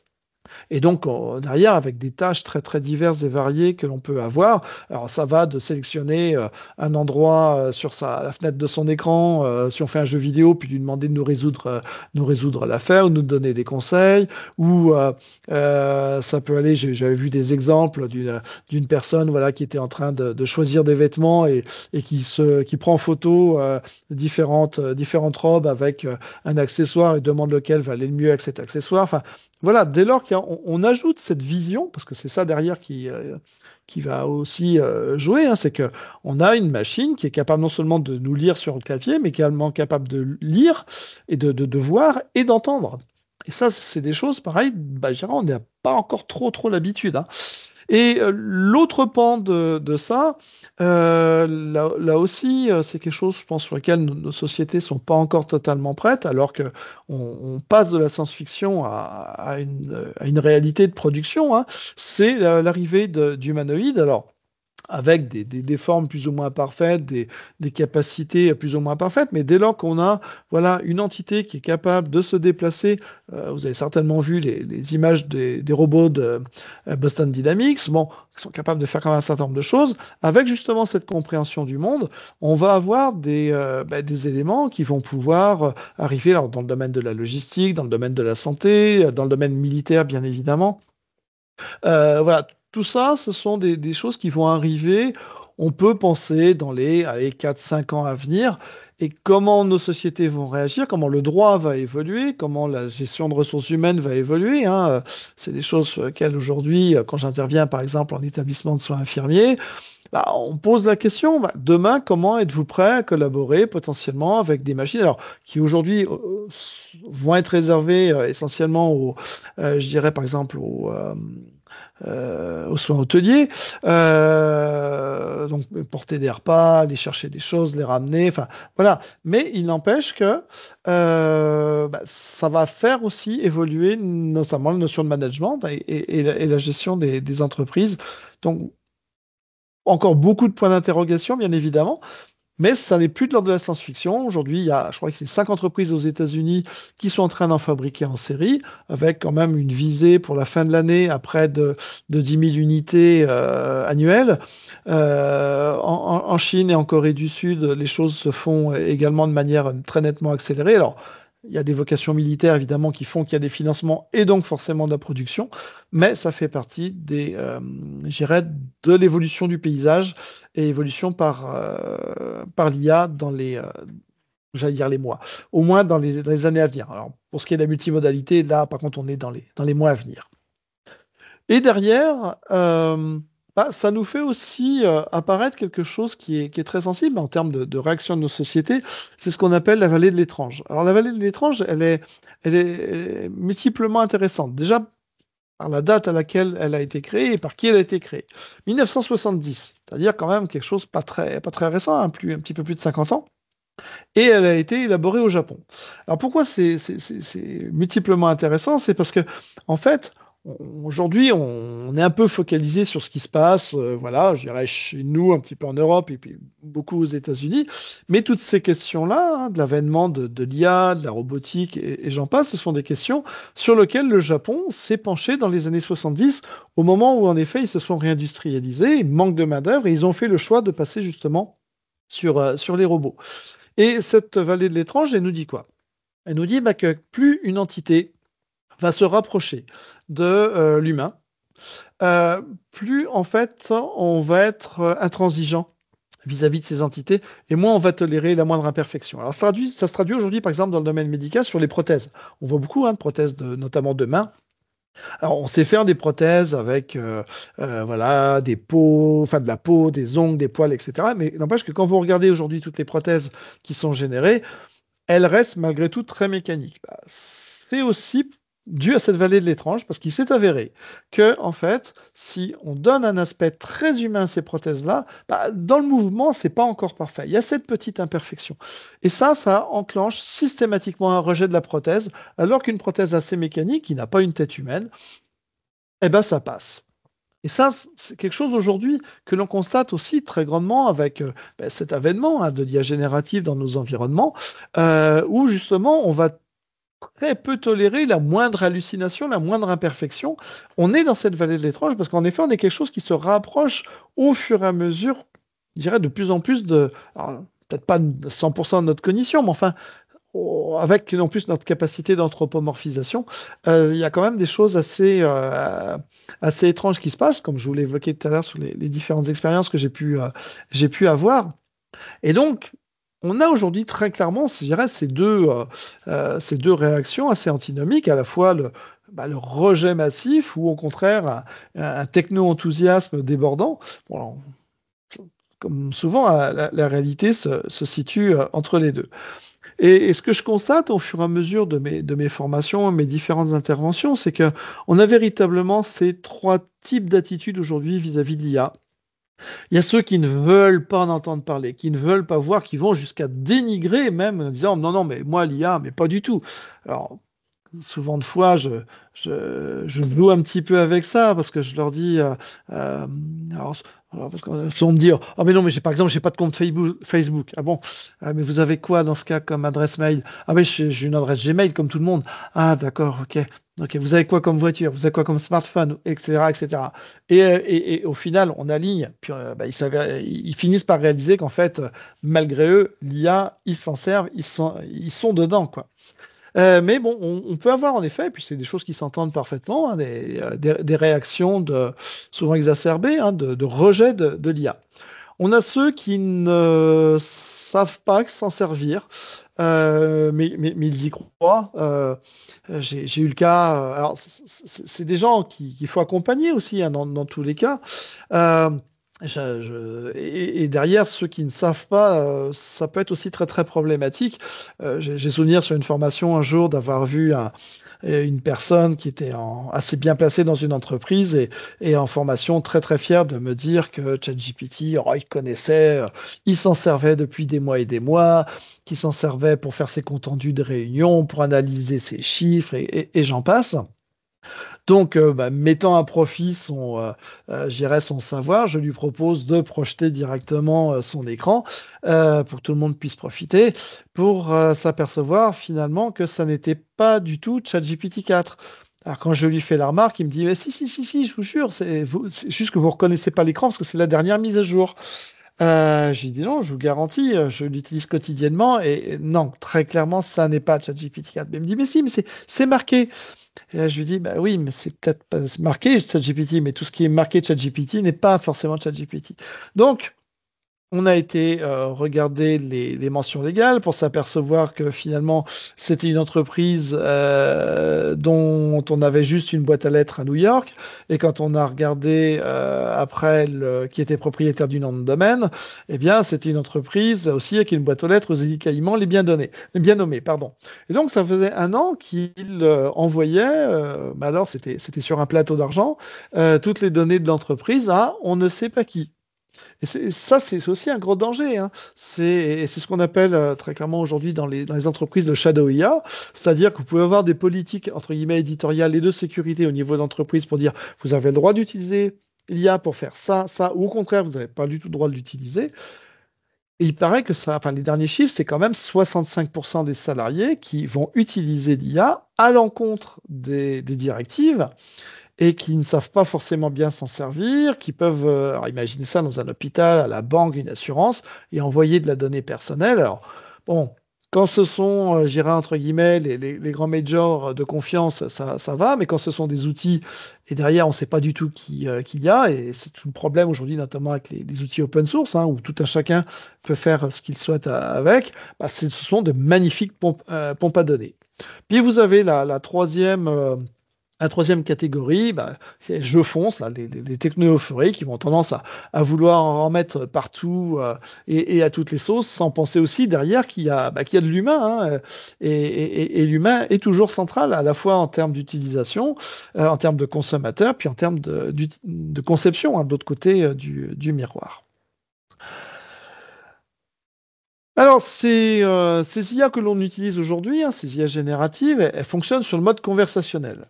Et donc, derrière, avec des tâches très, très diverses et variées que l'on peut avoir, alors ça va de sélectionner euh, un endroit euh, sur sa, la fenêtre de son écran, euh, si on fait un jeu vidéo, puis lui demander de nous résoudre, nous résoudre l'affaire, ou nous donner des conseils, ou ça peut aller, j'avais vu des exemples d'une personne voilà, qui était en train de, choisir des vêtements et, qui, se, qui prend en photo différentes, différentes robes avec un accessoire et demande lequel va aller le mieux avec cet accessoire. Enfin, voilà, dès lors qu'on ajoute cette vision, parce que c'est ça derrière qui, euh, qui va aussi euh, jouer, hein, c'est que on a une machine qui est capable non seulement de nous lire sur le clavier, mais également capable de lire et de, de, voir et d'entendre. Et ça, c'est des choses, pareil, bah, on n'a pas encore trop trop l'habitude. Hein. Et euh, l'autre pan de, de ça, euh, là, là, aussi, euh, c'est quelque chose, je pense, sur lequel nos, sociétés sont pas encore totalement prêtes, alors que on, passe de la science-fiction à, une, à, une, réalité de production. Hein. C'est l'arrivée d'humanoïdes. Alors avec des, formes plus ou moins parfaites, des, capacités plus ou moins parfaites, mais dès lors qu'on a voilà, une entité qui est capable de se déplacer, euh, vous avez certainement vu les, images des, robots de euh, Boston Dynamics, bon, qui sont capables de faire quand même un certain nombre de choses, avec justement cette compréhension du monde, on va avoir des, euh, bah, des éléments qui vont pouvoir arriver alors, dans le domaine de la logistique, dans le domaine de la santé, dans le domaine militaire bien évidemment. voilà, tout ça, ce sont des, choses qui vont arriver, on peut penser, dans les, les 4-5 ans à venir, et comment nos sociétés vont réagir, comment le droit va évoluer, comment la gestion de ressources humaines va évoluer. Hein. C'est des choses sur aujourd'hui, quand j'interviens par exemple en établissement de soins infirmiers, bah, on pose la question, bah, demain, comment êtes-vous prêt à collaborer potentiellement avec des machines alors, qui aujourd'hui euh, vont être réservées euh, essentiellement, aux, euh, je dirais par exemple, aux euh, aux soins hôteliers. Euh, donc porter des repas, aller chercher des choses, les ramener, enfin voilà. Mais il n'empêche que euh, bah, ça va faire aussi évoluer notamment la notion de management et, la, gestion des entreprises. Donc encore beaucoup de points d'interrogation, bien évidemment, mais ça n'est plus de l'ordre de la science-fiction. Aujourd'hui, il y a, je crois que c'est cinq entreprises aux États-Unis qui sont en train d'en fabriquer en série, avec quand même une visée pour la fin de l'année à près de, 10 000 unités euh, annuelles. Euh, en, en Chine et en Corée du Sud, les choses se font également de manière très nettement accélérée. Alors, il y a des vocations militaires évidemment qui font qu'il y a des financements et donc forcément de la production, mais ça fait partie des, euh, de l'évolution du paysage et évolution par, euh, par l'IA dans les, euh, les mois, au moins dans les, années à venir. Alors pour ce qui est de la multimodalité, là par contre on est dans les, dans les mois à venir. Et derrière, bah, ça nous fait aussi euh, apparaître quelque chose qui est, très sensible en termes de, réaction de nos sociétés. C'est ce qu'on appelle la vallée de l'étrange. Alors la vallée de l'étrange, elle est, elle est, multiplement intéressante. Déjà par la date à laquelle elle a été créée et par qui elle a été créée. 1970, c'est-à-dire quand même quelque chose pas très, pas très récent, hein, plus, un petit peu plus de 50 ans. Et elle a été élaborée au Japon. Alors pourquoi c'est multiplement intéressant C'est parce que, en fait, aujourd'hui, on est un peu focalisé sur ce qui se passe, euh, voilà, je dirais chez nous, un petit peu en Europe et puis beaucoup aux États-Unis. Mais toutes ces questions-là, hein, de l'avènement de, l'IA, de la robotique et, j'en passe, ce sont des questions sur lesquelles le Japon s'est penché dans les années 70, au moment où en effet ils se sont réindustrialisés, ils manquent de main-d'œuvre et ils ont fait le choix de passer justement sur, euh, sur les robots. Et cette vallée de l'étrange, elle nous dit quoi Elle nous dit bah, que plus une entité va se rapprocher de euh, l'humain, euh, plus en fait on va être euh, intransigeant vis-à-vis de ces entités, et moins on va tolérer la moindre imperfection. Alors ça, se traduit aujourd'hui, par exemple, dans le domaine médical sur les prothèses. On voit beaucoup hein, de prothèses, notamment de mains. Alors on sait faire des prothèses avec voilà des peaux, enfin de la peau, des ongles, des poils, etc. Mais n'empêche que quand vous regardez aujourd'hui toutes les prothèses qui sont générées, elles restent malgré tout très mécaniques. Bah, c'est aussi dû à cette vallée de l'étrange, parce qu'il s'est avéré que, en fait, si on donne un aspect très humain à ces prothèses-là, bah, dans le mouvement, c'est pas encore parfait. Il y a cette petite imperfection. Et ça, ça enclenche systématiquement un rejet de la prothèse, alors qu'une prothèse assez mécanique, qui n'a pas une tête humaine, eh ben, ça passe. Et ça, c'est quelque chose aujourd'hui que l'on constate aussi très grandement avec euh, ben, cet avènement hein, de l'IA générative dans nos environnements, euh, où justement on va très peu tolérer la moindre hallucination, la moindre imperfection. On est dans cette vallée de l'étrange parce qu'en effet, on est quelque chose qui se rapproche au fur et à mesure, je dirais, de plus en plus de... Peut-être pas 100% de notre cognition, mais enfin, avec en plus notre capacité d'anthropomorphisation, euh, il y a quand même des choses assez, euh, assez étranges qui se passent, comme je vous l'ai évoqué tout à l'heure sur les, différentes expériences que j'ai pu, euh, j'ai pu avoir. Et donc, on a aujourd'hui très clairement, je dirais, ces deux, euh, euh, réactions assez antinomiques, à la fois le, bah, rejet massif ou au contraire un, techno-enthousiasme débordant. comme souvent, la, réalité se, situe euh, entre les deux. Et, ce que je constate au fur et à mesure de mes, de mes formations, mes différentes interventions, c'est qu'on a véritablement ces trois types d'attitudes aujourd'hui vis-à-vis de l'IA. Il y a ceux qui ne veulent pas en entendre parler, qui ne veulent pas voir, qui vont jusqu'à dénigrer même en disant non, non, mais moi l'IA, mais pas du tout. Alors, souvent de fois, je, je, je, un petit peu avec ça parce que je leur dis, euh, euh, alors, parce me dire, oh, mais non, mais j'ai par exemple, j'ai pas de compte Facebook. Ah bon ah, Mais vous avez quoi dans ce cas comme adresse mail Ah mais j'ai une adresse Gmail comme tout le monde. Ah d'accord, ok. donc vous avez quoi comme voiture Vous avez quoi comme smartphone Etc. etc. Euh, et, au final, on aligne. Puis euh, bah, ils, finissent par réaliser qu'en fait, malgré eux, l'IA, ils s'en servent, ils sont, ils sont dedans quoi. Euh, mais bon, on, peut avoir en effet, et puis c'est des choses qui s'entendent parfaitement, hein, euh, des, des, réactions de, souvent exacerbées, hein, de, rejet de, l'IA. On a ceux qui ne savent pas s'en servir, euh, mais, ils y croient. J'ai eu le cas. Alors, c'est des gens qu'il faut accompagner aussi, hein, dans, dans, tous les cas et, derrière, ceux qui ne savent pas, euh, ça peut être aussi très très problématique. Euh, j'ai souvenir sur une formation un jour d'avoir vu une personne qui était assez bien placée dans une entreprise et, en formation très très fière de me dire que ChatGPT, oh, il connaissait, euh, il s'en servait depuis des mois et des mois, qu'il s'en servait pour faire ses comptes de réunion, pour analyser ses chiffres et j'en passe. Donc, euh, bah, mettant à profit son, euh, euh, son savoir, je lui propose de projeter directement son écran pour que tout le monde puisse profiter, pour s'apercevoir finalement que ça n'était pas du tout ChatGPT 4. Alors quand je lui fais la remarque, il me dit mais si si si si, je vous jure, c'est juste que vous ne reconnaissez pas l'écran parce que c'est la dernière mise à jour. Euh, j'ai dit non, je vous garantis, je l'utilise quotidiennement et non, très clairement, ça n'est pas ChatGPT 4. Mais il me dit mais si, mais c'est marqué. Et là, je lui dis, bah oui, mais c'est peut-être pas marqué ChatGPT, mais tout ce qui est marqué ChatGPT n'est pas forcément ChatGPT. Donc, on a été euh, regarder les, mentions légales pour s'apercevoir que finalement c'était une entreprise euh, dont on avait juste une boîte à lettres à New York. Et quand on a regardé euh, après qui était propriétaire du nom de domaine, eh bien c'était une entreprise aussi avec une boîte aux lettres aux îles les bien donnés, les bien nommés, pardon. Et donc ça faisait un an qu'il envoyait, alors c'était c'était sur un plateau d'argent, toutes les données de l'entreprise à on ne sait pas qui. Et, ça, c'est aussi un gros danger. Hein. C'est ce qu'on appelle euh, très clairement aujourd'hui dans les, entreprises le shadow IA, c'est-à-dire que vous pouvez avoir des politiques, entre guillemets, éditoriales et de sécurité au niveau d'entreprise pour dire vous avez le droit d'utiliser l'IA pour faire ça, ça, ou au contraire, vous n'avez pas du tout le droit de l'utiliser. Et il paraît que ça, enfin, les derniers chiffres, c'est quand même 65% des salariés qui vont utiliser l'IA à l'encontre des, directives et qui ne savent pas forcément bien s'en servir, qui peuvent euh, imaginer ça dans un hôpital, à la banque, une assurance, et envoyer de la donnée personnelle. Alors, bon, quand ce sont, euh, j'irai entre guillemets, les, les, grands majors de confiance, ça, ça, va, mais quand ce sont des outils, et derrière, on ne sait pas du tout euh, qui, y a, et c'est tout le problème aujourd'hui, notamment avec les, outils open source, hein, où tout un chacun peut faire ce qu'il souhaite avec, bah, ce sont de magnifiques pompes, pompes, à données. Puis vous avez la, la troisième la troisième catégorie, bah, c'est je fonce, les, les, qui vont tendance à, vouloir en remettre partout euh, et, à toutes les sauces, sans penser aussi derrière qu'il y a, bah, de l'humain. Hein, et, l'humain est toujours central, à la fois en termes d'utilisation, euh, en termes de consommateur, puis en termes de, conception, hein, de l'autre côté euh, du, miroir. Alors, ces, IA que l'on utilise aujourd'hui, hein, ces IA génératives, elles, fonctionnent sur le mode conversationnel.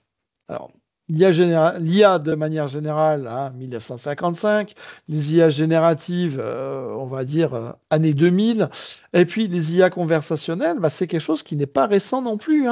Alors, L'IA de manière générale, 1955, hein, les IA génératives, euh, on va dire euh, année 2000, et puis les IA conversationnelles, bah, c'est quelque chose qui n'est pas récent non plus.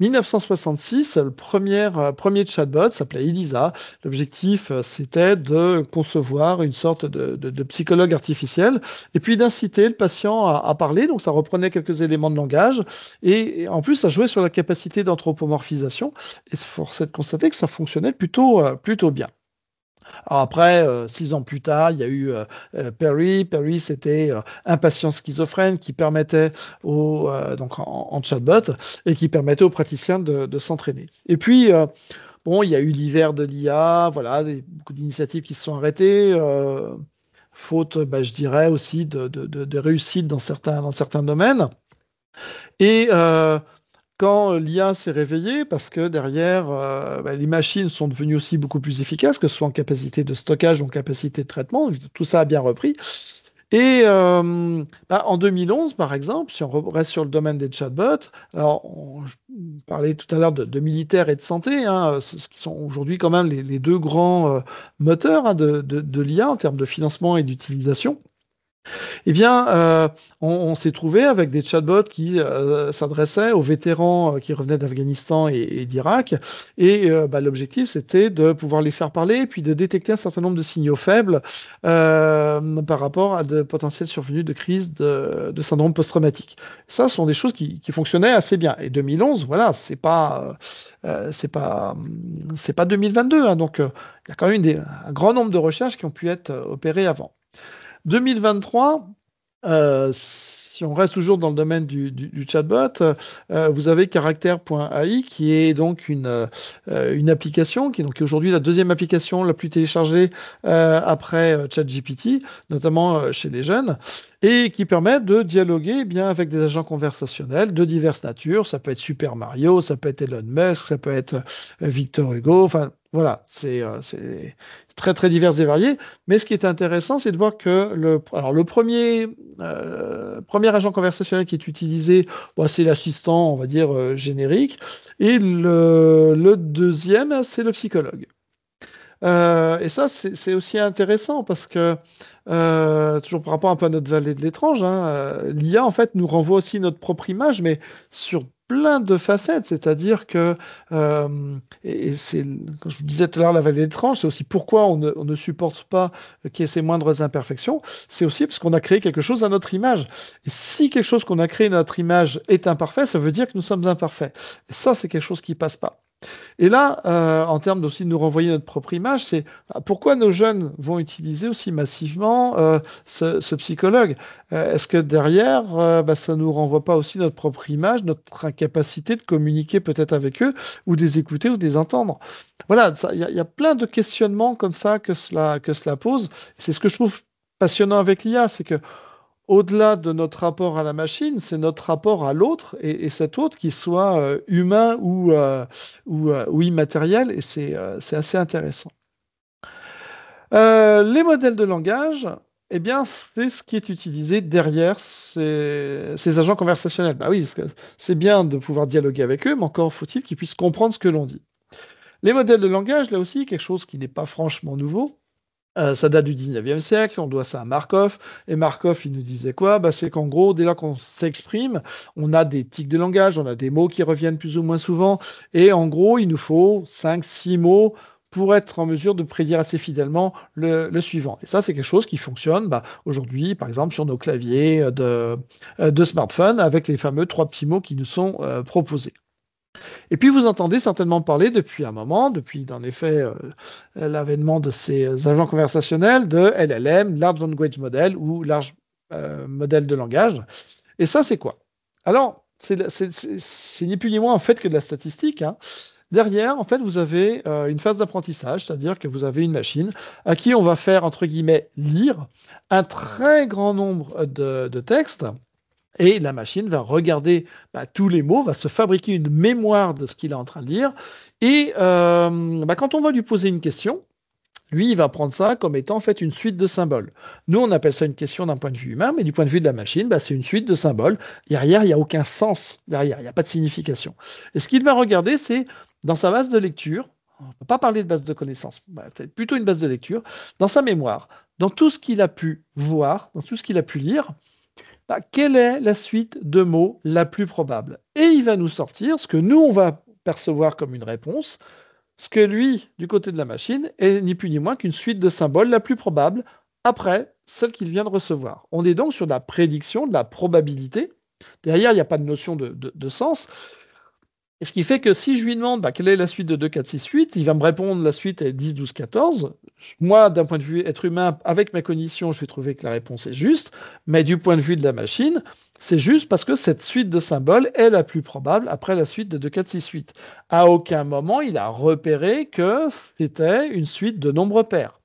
1966, hein. le premier, euh, premier chatbot s'appelait Elisa. L'objectif, c'était de concevoir une sorte de, psychologue artificiel, et puis d'inciter le patient à, parler, donc ça reprenait quelques éléments de langage, et, en plus, ça jouait sur la capacité d'anthropomorphisation, et c'est de constater que ça fonctionnait plutôt, euh, plutôt bien. après, euh, six ans plus tard, il y a eu euh, Perry. Perry, c'était un patient schizophrène qui permettait au, donc en, chatbot et qui permettait aux praticiens de, s'entraîner. Et puis, bon, il y a eu l'hiver de l'IA, voilà, beaucoup d'initiatives qui se sont arrêtées. faute, bah, je dirais, aussi de, réussite dans certains, dans certains domaines. Et quand euh, l'IA s'est réveillée, parce que derrière, euh, bah, les machines sont devenues aussi beaucoup plus efficaces, que ce soit en capacité de stockage ou en capacité de traitement, tout ça a bien repris. Et euh, bah, en 2011, par exemple, si on reste sur le domaine des chatbots, alors on, parlait tout à l'heure de, militaires et de santé, hein, ce qui sont aujourd'hui quand même les, deux grands moteurs hein, de, de l'IA en termes de financement et d'utilisation. Eh bien, euh, on, s'est trouvé avec des chatbots qui euh, s'adressaient aux vétérans euh, qui revenaient d'Afghanistan et, d'Irak. Et bah, l'objectif, c'était de pouvoir les faire parler et puis de détecter un certain nombre de signaux faibles par rapport à de potentielles survenues de crises de, syndrome post-traumatique. Ça, ce sont des choses qui, fonctionnaient assez bien. Et 2011, voilà, c'est pas, c'est pas, c'est pas 2022. donc, il y a quand même des, un grand nombre de recherches qui ont pu être opérées avant. 2023, euh, si on reste toujours dans le domaine du, chatbot, euh, vous avez caractère.ai qui est donc euh, une, application qui est donc aujourd'hui la deuxième application la plus téléchargée après ChatGPT, notamment chez les jeunes, et qui permet de dialoguer eh bien avec des agents conversationnels de diverses natures. Ça peut être Super Mario, ça peut être Elon Musk, ça peut être Victor Hugo, enfin voilà, euh, c'est très très divers et varié. Mais ce qui est intéressant, c'est de voir que le, alors le premier, euh, premier agent conversationnel qui est utilisé, bah, c'est l'assistant, on va dire, euh, générique. Et le deuxième, c'est le psychologue. Euh, et ça, c'est aussi intéressant parce que, euh, toujours par rapport un peu à notre vallée de l'étrange, hein, euh, l'IA, en fait, nous renvoie aussi notre propre image, mais sur plein de facettes, c'est-à-dire que, comme je vous disais tout à l'heure, la vallée l'étrange, c'est aussi pourquoi on ne, supporte pas qu'il y ait ces moindres imperfections, c'est aussi parce qu'on a créé quelque chose à notre image. Et si quelque chose qu'on a créé à notre image est imparfait, ça veut dire que nous sommes imparfaits. Et ça, c'est quelque chose qui passe pas. Et là, euh, en termes aussi de nous renvoyer notre propre image, c'est euh, pourquoi nos jeunes vont utiliser aussi massivement euh, ce, psychologue Est-ce que derrière, bah, ça ne nous renvoie pas aussi notre propre image, notre incapacité de communiquer peut-être avec eux, ou de les écouter, ou de les entendre Voilà, il y, a plein de questionnements comme ça que cela, que cela pose. C'est ce que je trouve passionnant avec l'IA, c'est que au-delà de notre rapport à la machine, c'est notre rapport à l'autre et, cet autre qui soit euh, humain ou, euh, euh, ou, immatériel et c'est assez intéressant. les modèles de langage, eh bien, c'est ce qui est utilisé derrière ces, ces agents conversationnels. Bah oui, c'est bien de pouvoir dialoguer avec eux, mais encore faut-il qu'ils puissent comprendre ce que l'on dit. Les modèles de langage, là aussi, quelque chose qui n'est pas franchement nouveau, euh, ça date du 19e siècle, on doit ça à Markov. Et Markov, il nous disait quoi bah, C'est qu'en gros, dès lors qu'on s'exprime, on a des tics de langage, on a des mots qui reviennent plus ou moins souvent. Et en gros, il nous faut 5-6 mots pour être en mesure de prédire assez fidèlement le, suivant. Et ça, c'est quelque chose qui fonctionne bah, aujourd'hui, par exemple, sur nos claviers de, de smartphone, avec les fameux trois petits mots qui nous sont euh, proposés. Et puis vous entendez certainement parler depuis un moment, depuis en effet euh, l'avènement de ces euh, agents conversationnels de LLM, Large Language Model ou Large euh, Model Modèle de langage. Et ça, c'est quoi Alors, c'est ni plus ni moins en fait que de la statistique. Hein. Derrière, en fait, vous avez une phase d'apprentissage, c'est-à-dire que vous avez une machine à qui on va faire, entre guillemets, lire un très grand nombre de textes et la machine va regarder bah, tous les mots, va se fabriquer une mémoire de ce qu'il est en train de lire. Et euh, bah, quand on va lui poser une question, lui, il va prendre ça comme étant en fait une suite de symboles. Nous, on appelle ça une question d'un point de vue humain, mais du point de vue de la machine, bah, c'est une suite de symboles. Derrière, il n'y a aucun sens derrière, il n'y a pas de signification. Et ce qu'il va regarder, c'est dans sa base de lecture, on ne peut pas parler de base de connaissances, c'est plutôt une base de lecture, dans sa mémoire, dans tout ce qu'il a pu voir, dans tout ce qu'il a pu lire, ah, quelle est la suite de mots la plus probable Et il va nous sortir ce que nous, on va percevoir comme une réponse, ce que lui, du côté de la machine, est ni plus ni moins qu'une suite de symboles la plus probable après celle qu'il vient de recevoir. On est donc sur la prédiction, de la probabilité. Derrière, il n'y a pas de notion de sens. Et ce qui fait que si je lui demande bah, quelle est la suite de 2, 4, 6, 8, il va me répondre la suite est 10, 12, 14. Moi, d'un point de vue être humain, avec ma cognition, je vais trouver que la réponse est juste. Mais du point de vue de la machine, c'est juste parce que cette suite de symboles est la plus probable après la suite de 2, 4, 6, 8. À aucun moment, il a repéré que c'était une suite de nombres pairs.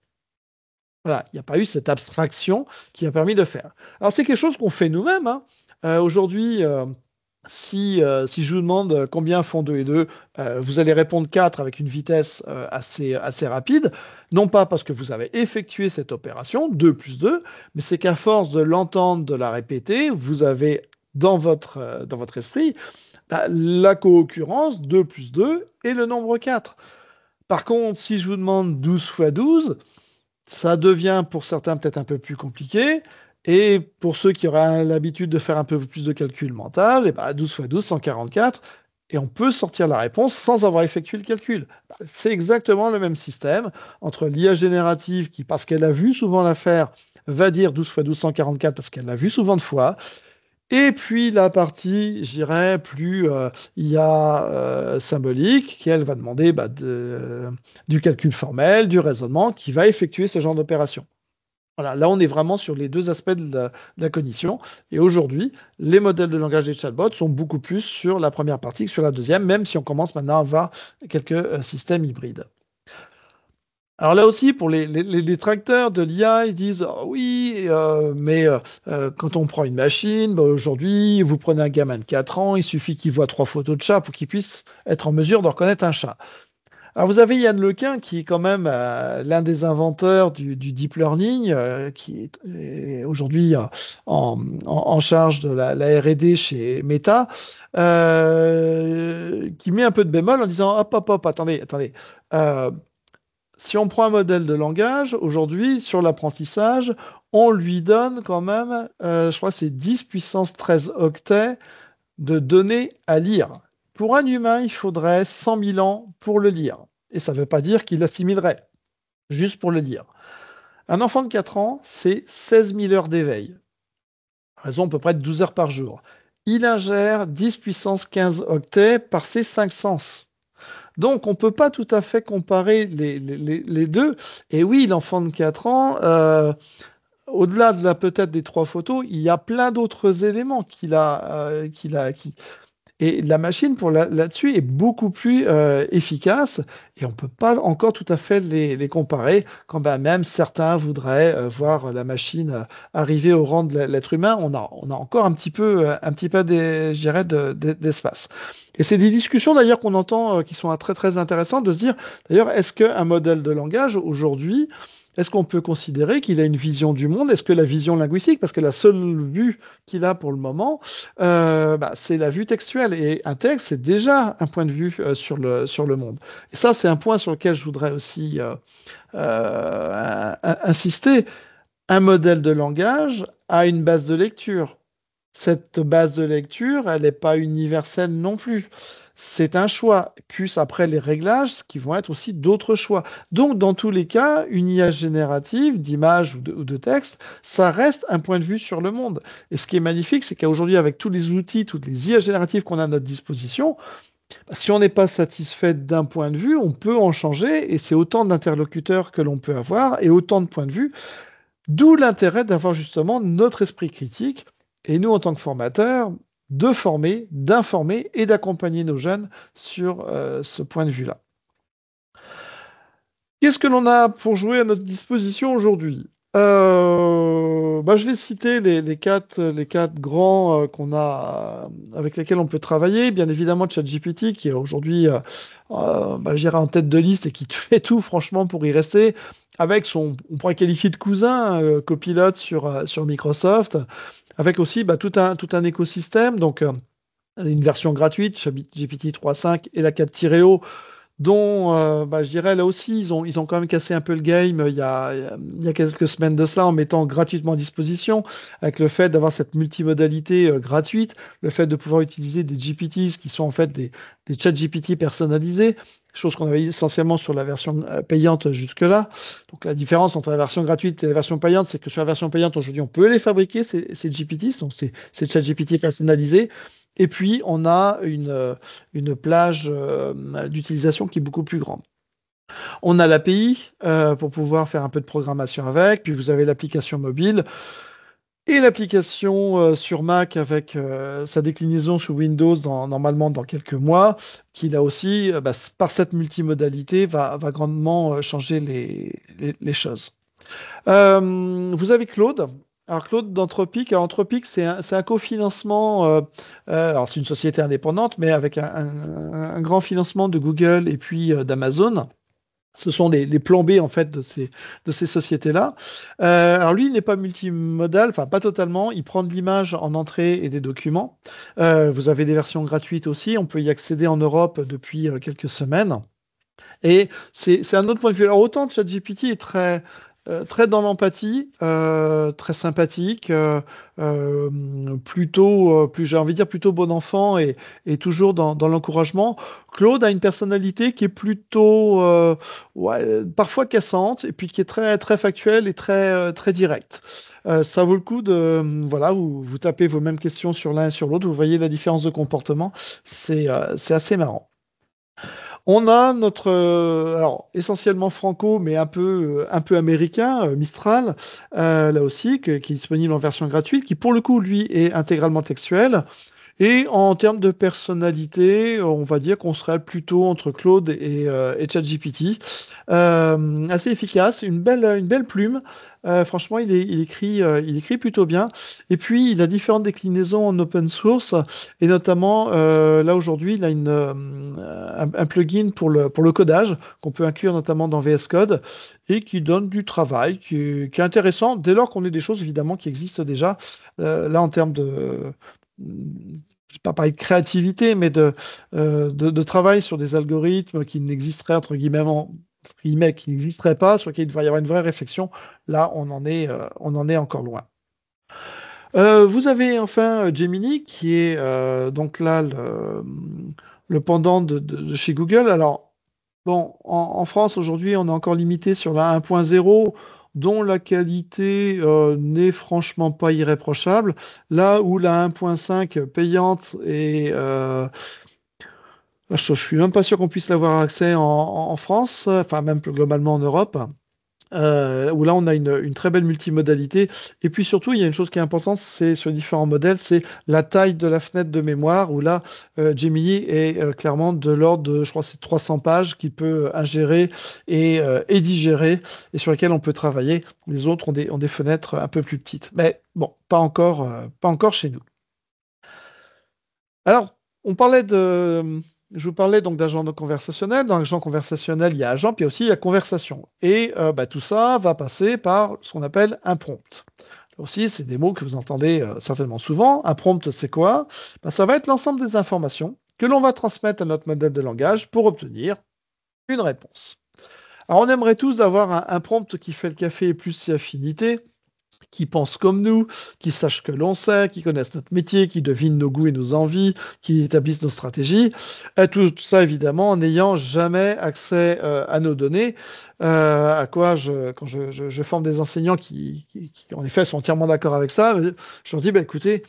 Voilà, il n'y a pas eu cette abstraction qui a permis de faire. Alors, c'est quelque chose qu'on fait nous-mêmes. Hein. Euh, aujourd'hui, euh, euh, si, je vous demande combien font 2 et 2, euh, vous allez répondre 4 avec une vitesse euh, assez, rapide, non pas parce que vous avez effectué cette opération, 2 plus 2, mais c'est qu'à force de l'entendre, de la répéter, vous avez dans votre, esprit bah, la co-occurrence 2 plus 2 et le nombre 4. Par contre, si je vous demande 12 fois 12, ça devient pour certains peut-être un peu plus compliqué. Et pour ceux qui auraient l'habitude de faire un peu plus de calcul mental, et 12 x 12, 144, et on peut sortir la réponse sans avoir effectué le calcul. C'est exactement le même système entre l'IA générative qui, parce qu'elle a vu souvent l'affaire, va dire 12 x 12, 144 parce qu'elle l'a vu souvent de fois. Et puis la partie, j'irai plus euh, IA euh, symbolique, qui elle va demander bah, du calcul formel, du raisonnement, qui va effectuer ce genre d'opération là, on est vraiment sur les deux aspects de la, cognition. Et aujourd'hui, les modèles de langage des chatbots sont beaucoup plus sur la première partie que sur la deuxième, même si on commence maintenant à avoir quelques euh, systèmes hybrides. Alors là aussi, pour les, détracteurs de l'IA, ils disent ah oui, euh, mais euh, quand on prend une machine, bah, aujourd'hui, vous prenez un gamin de 4 ans, il suffit qu'il voit trois photos de chat pour qu'il puisse être en mesure de reconnaître un chat. Alors vous avez Yann Lequin qui est quand même euh, l'un des inventeurs du, deep learning, euh, qui est, aujourd'hui euh, en, charge de la, R&D chez Meta, qui met un peu de bémol en disant hop hop hop attendez attendez. si on prend un modèle de langage, aujourd'hui, sur l'apprentissage, on lui donne quand même, je crois, c'est 10 puissance 13 octets de données à lire. Pour un humain, il faudrait 100 000 ans pour le lire. Et ça ne veut pas dire qu'il assimilerait, juste pour le lire. Un enfant de 4 ans, c'est 16 000 heures d'éveil. Raison à peu près de 12 heures par jour. Il ingère 10 puissance 15 octets par ses 5 sens. Donc, on ne peut pas tout à fait comparer les, deux. Et oui, l'enfant de 4 ans, euh, au-delà de la peut-être des trois photos, il y a plein d'autres éléments qu'il a, euh, qu'il a, et la machine pour là-dessus est beaucoup plus euh, efficace et on ne peut pas encore tout à fait les, les comparer quand ben même certains voudraient euh, voir la machine euh, arriver au rang de l'être humain. On a, on a encore un petit peu, un petit peu d'espace. De, et c'est des discussions d'ailleurs qu'on entend qui sont très très intéressantes de se dire d'ailleurs est-ce qu'un modèle de langage aujourd'hui est-ce qu'on peut considérer qu'il a une vision du monde Est-ce que la vision linguistique, parce que la seule vue qu'il a pour le moment, euh, bah, c'est la vue textuelle. Et un texte, c'est déjà un point de vue euh, sur, le, sur le monde. Et ça, c'est un point sur lequel je voudrais aussi euh, insister. Un modèle de langage a une base de lecture. Cette base de lecture, elle n'est pas universelle non plus c'est un choix. Plus après les réglages, ce qui vont être aussi d'autres choix. Donc, dans tous les cas, une IA générative d'images ou, ou, de texte, ça reste un point de vue sur le monde. Et ce qui est magnifique, c'est qu'aujourd'hui, avec tous les outils, toutes les IA génératives qu'on a à notre disposition, bah, si on n'est pas satisfait d'un point de vue, on peut en changer et c'est autant d'interlocuteurs que l'on peut avoir et autant de points de vue. D'où l'intérêt d'avoir justement notre esprit critique. Et nous, en tant que formateurs, de former, d'informer et d'accompagner nos jeunes sur euh, ce point de vue-là. Qu'est-ce que l'on a pour jouer à notre disposition aujourd'hui euh, bah, je vais citer les, quatre, les quatre grands euh, qu'on a avec lesquels on peut travailler. Bien évidemment, ChatGPT qui est aujourd'hui, bah, en tête de liste et qui fait tout franchement pour y rester. Avec son, on pourrait qualifier de cousin, copilote sur, sur Microsoft avec aussi bah, tout, un, écosystème, donc euh, une version gratuite, GPT 3.5 et la 4 4.0 dont euh, bah, je dirais là aussi ils ont, quand même cassé un peu le game euh, il y, a, il y a quelques semaines de cela en mettant gratuitement à disposition avec le fait d'avoir cette multimodalité gratuite, le fait de pouvoir utiliser des GPTs qui sont en fait des, des GPT personnalisés, chose qu'on avait essentiellement sur la version euh, payante jusque-là. Donc la différence entre la version gratuite et la version payante, c'est que sur la version payante, aujourd'hui, on peut les fabriquer, ces, ces GPT, donc ces, chat GPT personnalisés. Et puis, on a une, euh, plage euh, d'utilisation qui est beaucoup plus grande. On a l'API pour pouvoir faire un peu de programmation avec, puis vous avez l'application mobile. Et l'application euh, sur Mac avec euh, sa déclinaison sous Windows normalement dans quelques mois, qui là aussi, euh, bah, par cette multimodalité, va, grandement changer les, choses. vous avez Claude. Alors Claude Alors Anthropique, c'est un, cofinancement, alors c'est une société indépendante, mais avec un, grand financement de Google et puis d'Amazon. Ce sont les, plans B en fait de ces, de ces sociétés-là. Euh, alors lui, il n'est pas multimodal, enfin pas totalement. Il prend de l'image en entrée et des documents. Euh, vous avez des versions gratuites aussi. On peut y accéder en Europe depuis euh, quelques semaines. Et c'est un autre point de vue. Alors autant ChatGPT est très euh, très dans l'empathie, euh, très sympathique, euh, plutôt, plus j'ai envie de dire plutôt bon enfant et, toujours dans, l'encouragement. Claude a une personnalité qui est plutôt parfois cassante et puis qui est très très factuelle et très très directe. ça vaut le coup de voilà, vous, tapez vos mêmes questions sur l'un et sur l'autre, vous voyez la différence de comportement, c'est c'est assez marrant. On a notre, euh, alors essentiellement franco, mais un peu, euh, un peu américain, euh, Mistral, là aussi, qui est disponible en version gratuite, qui pour le coup, lui, est intégralement textuel. Et en termes de personnalité, on va dire qu'on serait plutôt entre Claude et, euh, ChatGPT. Euh, assez efficace, une belle, une belle plume. Euh, franchement, il, écrit, il écrit plutôt bien. Et puis, il a différentes déclinaisons en open source. Et notamment, là aujourd'hui, il a une, un, plugin pour le, pour le codage qu'on peut inclure notamment dans VS Code et qui donne du travail, qui, qui est intéressant dès lors qu'on est des choses évidemment qui existent déjà. là, en termes de je pas parler de créativité, mais euh, de, de, travail sur des algorithmes qui n'existeraient entre guillemets, qui n'existeraient pas, sur lesquels il devrait y avoir une vraie réflexion. Là, on en est, euh, on en est encore loin. Euh, vous avez enfin Gemini, qui est donc là le, pendant de, chez Google. Alors, bon, en, en France aujourd'hui, on est encore limité sur la 1.0 dont la qualité euh, n'est franchement pas irréprochable, là où la 1.5 payante est... Euh, je, ne suis même pas sûr qu'on puisse l'avoir accès en, en, France, enfin même globalement en Europe. Euh, où là on a une, très belle multimodalité. Et puis surtout, il y a une chose qui est importante, c'est sur différents modèles, c'est la taille de la fenêtre de mémoire, où là, euh, est euh, clairement de l'ordre de, je crois, c'est 300 pages qu'il peut euh, ingérer et, et, digérer, et sur lesquelles on peut travailler. Les autres ont des, ont des fenêtres un peu plus petites. Mais bon, pas encore, pas encore chez nous. Alors, on parlait de je vous parlais donc d'agent conversationnel. Dans l'agent conversationnel, il y a agent, puis aussi il y a conversation. Et euh, bah, tout ça va passer par ce qu'on appelle un prompt. aussi, c'est des mots que vous entendez euh, certainement souvent. Un prompt, c'est quoi bah, Ça va être l'ensemble des informations que l'on va transmettre à notre modèle de langage pour obtenir une réponse. Alors, on aimerait tous avoir un, un prompt qui fait le café et plus ses affinités qui pensent comme nous, qui sachent que l'on sait, qui connaissent notre métier, qui devinent nos goûts et nos envies, qui établissent nos stratégies. Et tout, ça, évidemment, en n'ayant jamais accès euh, à nos données. Euh, à quoi, je, quand je, forme des enseignants qui, en effet, sont entièrement d'accord avec ça, je leur dis, bah, écoutez,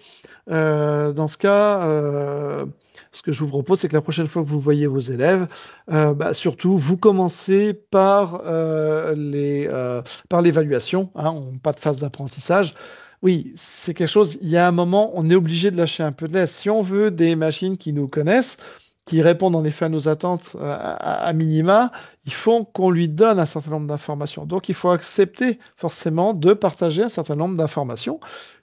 euh, dans ce cas, ce que je vous propose, c'est que la prochaine fois que vous voyez vos élèves, euh, bah, surtout, vous commencez par euh, les euh, par l'évaluation. Hein, pas de phase d'apprentissage. Oui, c'est quelque chose. Il y a un moment, on est obligé de lâcher un peu de l'aise. Si on veut des machines qui nous connaissent, qui répondent en effet à nos attentes à, minima, il faut qu'on lui donne un certain nombre d'informations. Donc il faut accepter forcément de partager un certain nombre d'informations.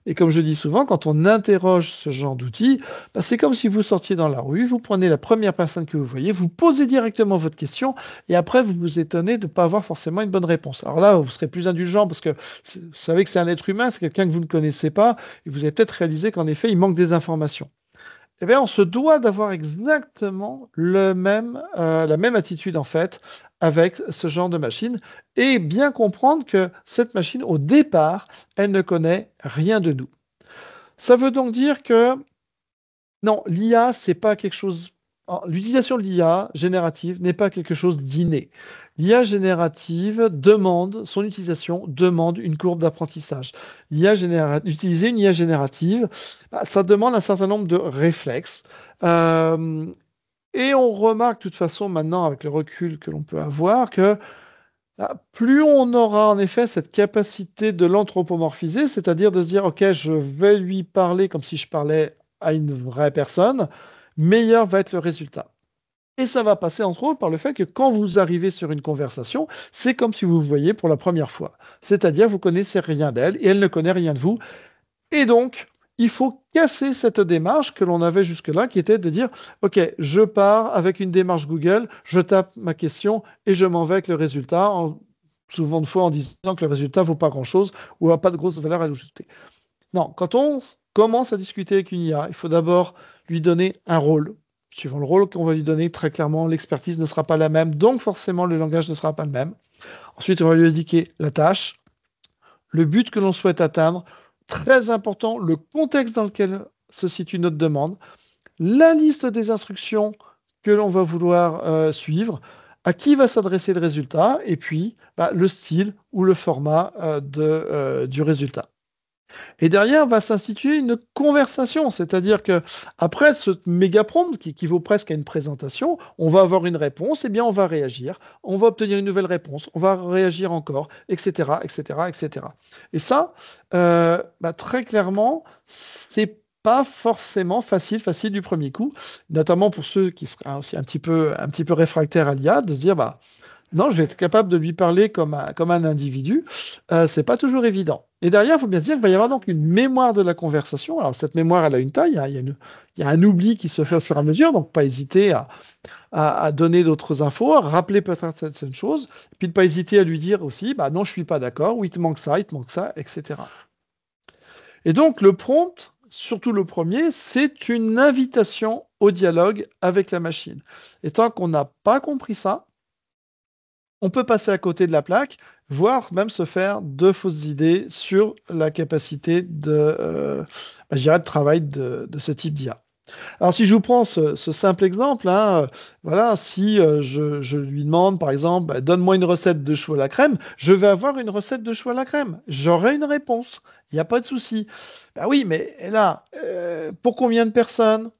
Et comme je dis souvent, quand on interroge ce genre d'outils, bah, c'est comme si vous sortiez dans la rue, vous prenez la première personne que vous voyez, vous posez directement votre question, et après vous vous étonnez de ne pas avoir forcément une bonne réponse. Alors là, vous serez plus indulgent parce que vous savez que c'est un être humain, c'est quelqu'un que vous ne connaissez pas, et vous avez peut-être réalisé qu'en effet, il manque des informations. Eh bien, on se doit d'avoir exactement le même, euh, la même attitude en fait avec ce genre de machine et bien comprendre que cette machine, au départ, elle ne connaît rien de nous. Ça veut donc dire que non, l'IA, c'est pas quelque chose. L'utilisation de l'IA générative n'est pas quelque chose d'inné. L'IA générative demande, son utilisation demande une courbe d'apprentissage. Utiliser une IA générative, bah, ça demande un certain nombre de réflexes. Euh, et on remarque de toute façon maintenant avec le recul que l'on peut avoir que bah, plus on aura en effet cette capacité de l'anthropomorphiser, c'est-à-dire de se dire ok je vais lui parler comme si je parlais à une vraie personne, meilleur va être le résultat. Et ça va passer entre autres par le fait que quand vous arrivez sur une conversation, c'est comme si vous vous voyez pour la première fois. C'est-à-dire vous connaissez rien d'elle et elle ne connaît rien de vous. Et donc, il faut casser cette démarche que l'on avait jusque-là, qui était de dire, OK, je pars avec une démarche Google, je tape ma question et je m'en vais avec le résultat, souvent de fois en disant que le résultat ne vaut pas grand-chose ou n'a pas de grosse valeur à ajouter. » Non, quand on commence à discuter avec une IA, il faut d'abord lui donner un rôle. Suivant le rôle qu'on va lui donner, très clairement, l'expertise ne sera pas la même, donc forcément le langage ne sera pas le même. Ensuite, on va lui indiquer la tâche, le but que l'on souhaite atteindre, très important, le contexte dans lequel se situe notre demande, la liste des instructions que l'on va vouloir euh, suivre, à qui va s'adresser le résultat, et puis bah, le style ou le format euh, euh, du résultat. Et derrière va s'instituer une conversation, c'est-à-dire que après ce méga prompt qui équivaut presque à une présentation, on va avoir une réponse, et eh bien on va réagir, on va obtenir une nouvelle réponse, on va réagir encore, etc., etc., etc. Et ça, euh, bah, très clairement, c'est pas forcément facile, facile du premier coup, notamment pour ceux qui seraient aussi un petit peu, un petit peu réfractaires à l'IA, de se dire bah non, je vais être capable de lui parler comme un, comme un individu. Euh, c'est pas toujours évident. Et derrière, il faut bien se dire qu'il va y avoir donc une mémoire de la conversation. Alors, cette mémoire, elle a une taille. Hein. Il, y a un oubli qui se fait au fur et à mesure. Donc, pas hésiter à, donner d'autres infos, à rappeler peut-être certaines choses. Et puis, ne pas hésiter à lui dire aussi bah, non, je ne suis pas d'accord, ou il te manque ça, il te manque ça, etc. Et donc, le prompt, surtout le premier, c'est une invitation au dialogue avec la machine. Et tant qu'on n'a pas compris ça, on peut passer à côté de la plaque, voire même se faire de fausses idées sur la capacité de, euh, travail de, ce type d'IA. Alors si je vous prends ce, simple exemple, hein, voilà, si euh, je, lui demande par exemple, bah, donne-moi une recette de chou à la crème, je vais avoir une recette de chou à la crème. J'aurai une réponse, il n'y a pas de souci. Bah oui, mais là, euh, pour combien de personnes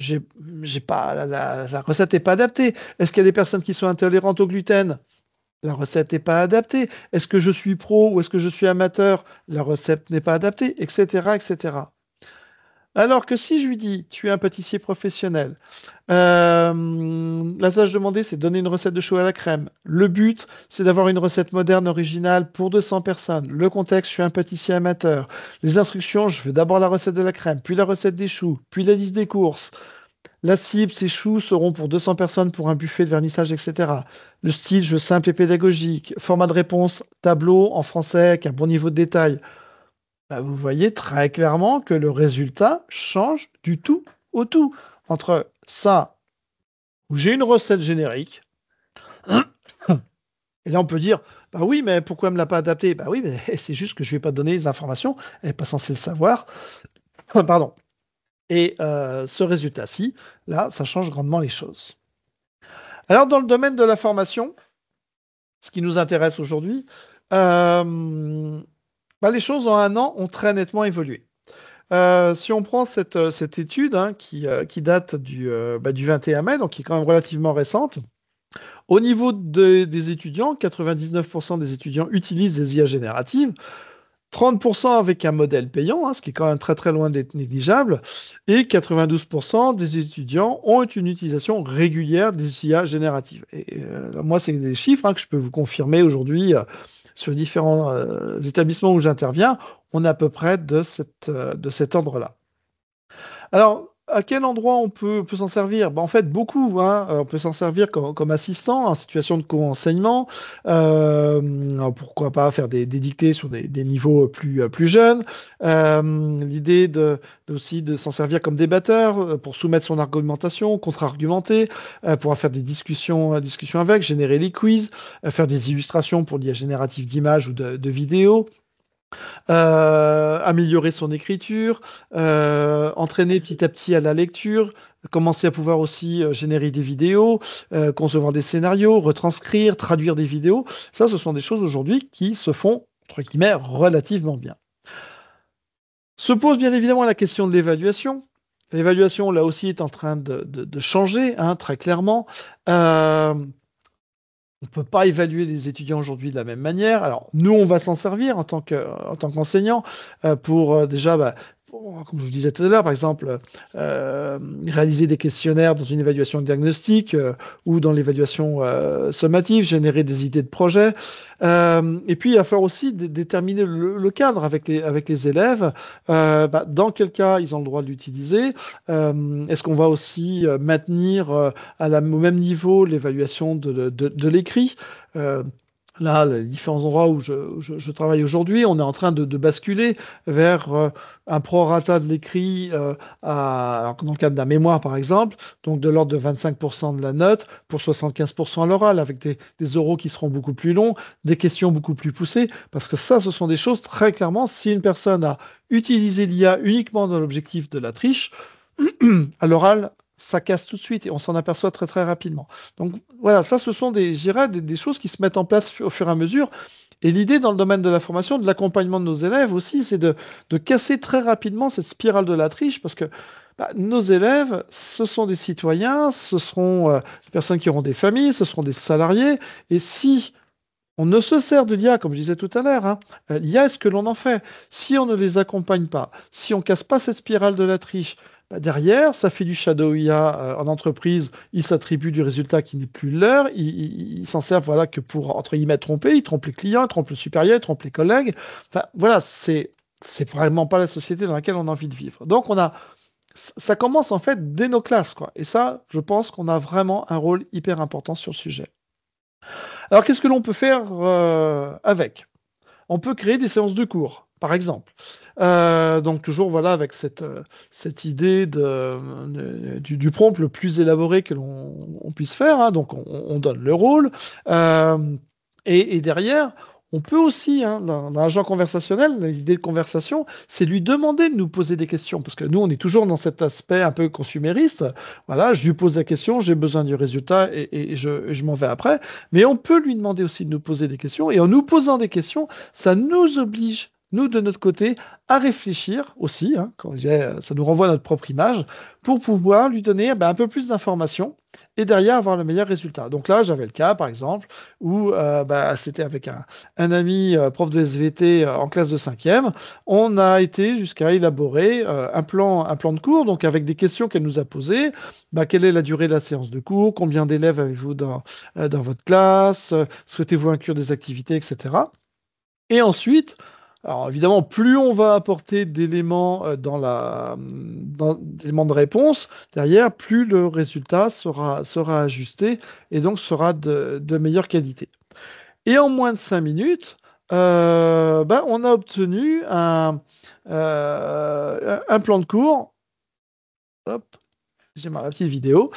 j'ai pas la, la recette n'est pas adaptée. Est-ce qu'il y a des personnes qui sont intolérantes au gluten La recette n'est pas adaptée. Est-ce que je suis pro ou est-ce que je suis amateur La recette n'est pas adaptée, etc., etc. Alors que si je lui dis, tu es un pâtissier professionnel, euh, la tâche demandée, c'est donner une recette de chou à la crème. Le but, c'est d'avoir une recette moderne, originale pour 200 personnes. Le contexte, je suis un pâtissier amateur. Les instructions, je veux d'abord la recette de la crème, puis la recette des choux, puis la liste des courses. La cible, ces choux seront pour 200 personnes pour un buffet de vernissage, etc. Le style, je veux simple et pédagogique. Format de réponse, tableau en français avec un bon niveau de détail. Bah, vous voyez très clairement que le résultat change du tout au tout. Entre ça, où j'ai une recette générique, et là on peut dire, bah oui, mais pourquoi elle ne me l'a pas adaptée Bah oui, mais c'est juste que je ne vais pas donner les informations, elle n'est pas censée le savoir. Ah, pardon. Et euh, ce résultat-ci, là, ça change grandement les choses. Alors, dans le domaine de la formation, ce qui nous intéresse aujourd'hui, euh, bah, les choses en un an ont très nettement évolué. Euh, si on prend cette, euh, cette étude hein, qui, euh, qui, date du, bah, du, 21 mai, donc qui est quand même relativement récente, au niveau des étudiants, 99% des étudiants utilisent des IA génératives, 30% avec un modèle payant, hein, ce qui est quand même très très loin d'être négligeable, et 92% des étudiants ont une utilisation régulière des IA génératives. Et moi, c'est des chiffres hein, que je peux vous confirmer aujourd'hui sur différents euh, établissements où j'interviens, on est à peu près de, euh, de cet ordre-là. Alors, à quel endroit on peut, s'en servir bah, En fait, beaucoup. Hein. Euh, on peut s'en servir comme, assistant en situation de co-enseignement. Euh, pourquoi pas faire des, dictées sur des, des, niveaux plus, plus jeunes. Euh, l'idée de, aussi de s'en servir comme débatteur pour soumettre son argumentation, contre-argumenter, pour faire des discussions, discussions avec, générer des quiz, faire des illustrations pour l'IA générative d'images ou de vidéos. Euh, améliorer son écriture, euh, entraîner petit à petit à la lecture, commencer à pouvoir aussi euh, générer des vidéos, concevoir des scénarios, retranscrire, traduire des vidéos. Ça, ce sont des choses aujourd'hui qui se font, entre guillemets, relativement bien. Se pose bien évidemment la question de l'évaluation. L'évaluation, là aussi, est en train de, changer, hein, très clairement on ne peut pas évaluer les étudiants aujourd'hui de la même manière. Alors, nous, on va s'en servir en tant qu'enseignants euh, pour euh, déjà bah, Oh, comme je vous disais tout à l'heure, par exemple, euh, réaliser des questionnaires dans une évaluation diagnostique euh, ou dans l'évaluation euh, sommative, générer des idées de projets. et puis, il va falloir aussi déterminer le, cadre avec les, élèves. Bah, dans quel cas ils ont le droit de l'utiliser Est-ce qu'on va aussi maintenir au même niveau l'évaluation de l'écrit là, les différents endroits où je, travaille aujourd'hui, on est en train de, basculer vers euh, un prorata de l'écrit euh, dans le cadre d'un mémoire, par exemple, donc de l'ordre de 25% de la note pour 75% à l'oral, avec des, des, oraux qui seront beaucoup plus longs, des questions beaucoup plus poussées, parce que ça, ce sont des choses très clairement, si une personne a utilisé l'IA uniquement dans l'objectif de la triche, à l'oral, ça casse tout de suite et on s'en aperçoit très très rapidement. Donc voilà, ça ce sont des, des, choses qui se mettent en place au fur et à mesure. Et l'idée dans le domaine de la formation, de l'accompagnement de nos élèves aussi, c'est de, de, casser très rapidement cette spirale de la triche parce que bah, nos élèves, ce sont des citoyens, ce seront euh, des personnes qui auront des familles, ce seront des salariés. Et si on ne se sert de l'IA, comme je disais tout à l'heure. Hein, euh, L'IA, est-ce que l'on en fait Si on ne les accompagne pas, si on casse pas cette spirale de la triche, bah, derrière, ça fait du shadow IA euh, en entreprise. Ils s'attribuent du résultat qui n'est plus leur. Ils s'en servent voilà, que pour, entre guillemets, tromper. Ils trompent les clients, ils trompent le supérieur, ils trompent les collègues. Enfin, voilà, c'est vraiment pas la société dans laquelle on a envie de vivre. Donc, on a, ça commence en fait dès nos classes. Quoi. Et ça, je pense qu'on a vraiment un rôle hyper important sur le sujet. Alors, qu'est-ce que l'on peut faire euh, avec On peut créer des séances de cours par exemple. Euh, donc toujours voilà avec cette, euh, cette idée de, du, prompt le plus élaboré que l'on puisse faire. Hein. Donc on, donne le rôle. Euh, et, derrière, on peut aussi, hein, dans, dans l'agent conversationnel, l'idée de conversation, c'est lui demander de nous poser des questions. Parce que nous, on est toujours dans cet aspect un peu consumériste. Voilà, je lui pose la question, j'ai besoin du résultat et, je m'en vais après. Mais on peut lui demander aussi de nous poser des questions. Et en nous posant des questions, ça nous oblige nous, de notre côté, à réfléchir aussi, hein, quand euh, ça nous renvoie à notre propre image, pour pouvoir lui donner eh ben, un peu plus d'informations et derrière avoir le meilleur résultat. Donc là, j'avais le cas, par exemple, où euh, bah, c'était avec un, ami euh, prof de SVT en classe de 5e. On a été jusqu'à élaborer un, plan, un plan de cours, donc avec des questions qu'elle nous a posées. Bah, quelle est la durée de la séance de cours Combien d'élèves avez-vous dans, dans votre classe Souhaitez-vous inclure des activités, etc. Et ensuite, alors évidemment, plus on va apporter d'éléments euh, dans la de réponse derrière, plus le résultat sera, ajusté et donc sera de, meilleure qualité. Et en moins de 5 minutes, euh, ben, on a obtenu un, euh, un plan de cours. Hop, ma petite vidéo,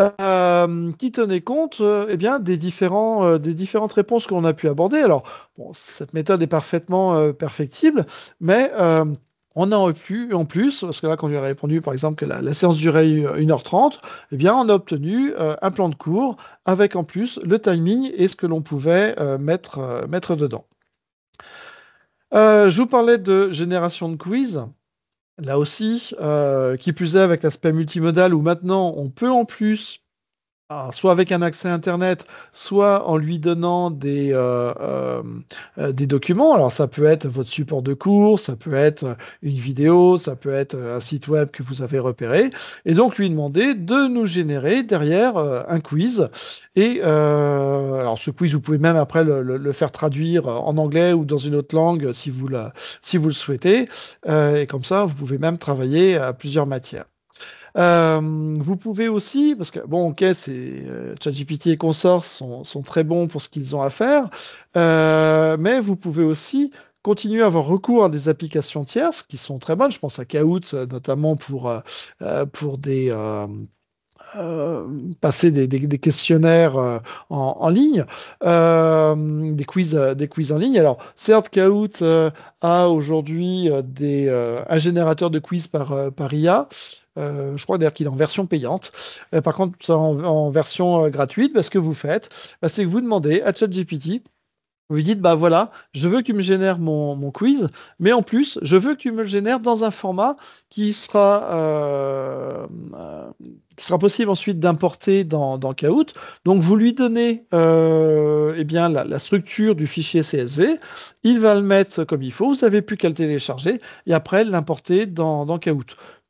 euh, qui tenait compte euh, eh bien, euh, des, différentes réponses que l'on a pu aborder. Alors, cette méthode est parfaitement perfectible, mais on a pu, en plus, parce que là, quand on lui a répondu, par exemple, que la, séance durait 1h30, eh bien, on a obtenu un plan de cours avec en plus le timing et ce que l'on pouvait mettre, mettre dedans. je vous parlais de génération de quiz. Là aussi, euh, qui plus est avec l'aspect multimodal où maintenant on peut en plus soit avec un accès Internet, soit en lui donnant euh, euh, euh, des, documents. Alors ça peut être votre support de cours, ça peut être une vidéo, ça peut être un site web que vous avez repéré. Et donc lui demander de nous générer derrière un quiz. Et alors ce quiz, vous pouvez même après le, faire traduire en anglais ou dans une autre langue si vous, si vous le souhaitez. et comme ça, vous pouvez même travailler à plusieurs matières. Euh, vous pouvez aussi, parce que bon, ok, c'est euh, ChatGPT et consorts sont, sont, très bons pour ce qu'ils ont à faire, euh, mais vous pouvez aussi continuer à avoir recours à des applications tierces qui sont très bonnes. Je pense à Kahoot notamment pour pour des euh, passer des, questionnaires euh, en, ligne, euh, des quiz, des quiz en ligne. Alors, certes, a aujourd'hui des un générateur de quiz par, par IA. je crois d'ailleurs qu'il est en version payante. par contre, en, version gratuite, Parce ce que vous faites, bah, c'est que vous demandez à ChatGPT vous dites, bah voilà, je veux que tu me génères mon, quiz, mais en plus, je veux que tu me le génères dans un format qui sera, euh, euh, sera possible ensuite d'importer dans, dans Donc, vous lui donnez euh, eh bien, la, structure du fichier CSV, il va le mettre comme il faut, vous n'avez plus qu'à le télécharger, et après l'importer dans, dans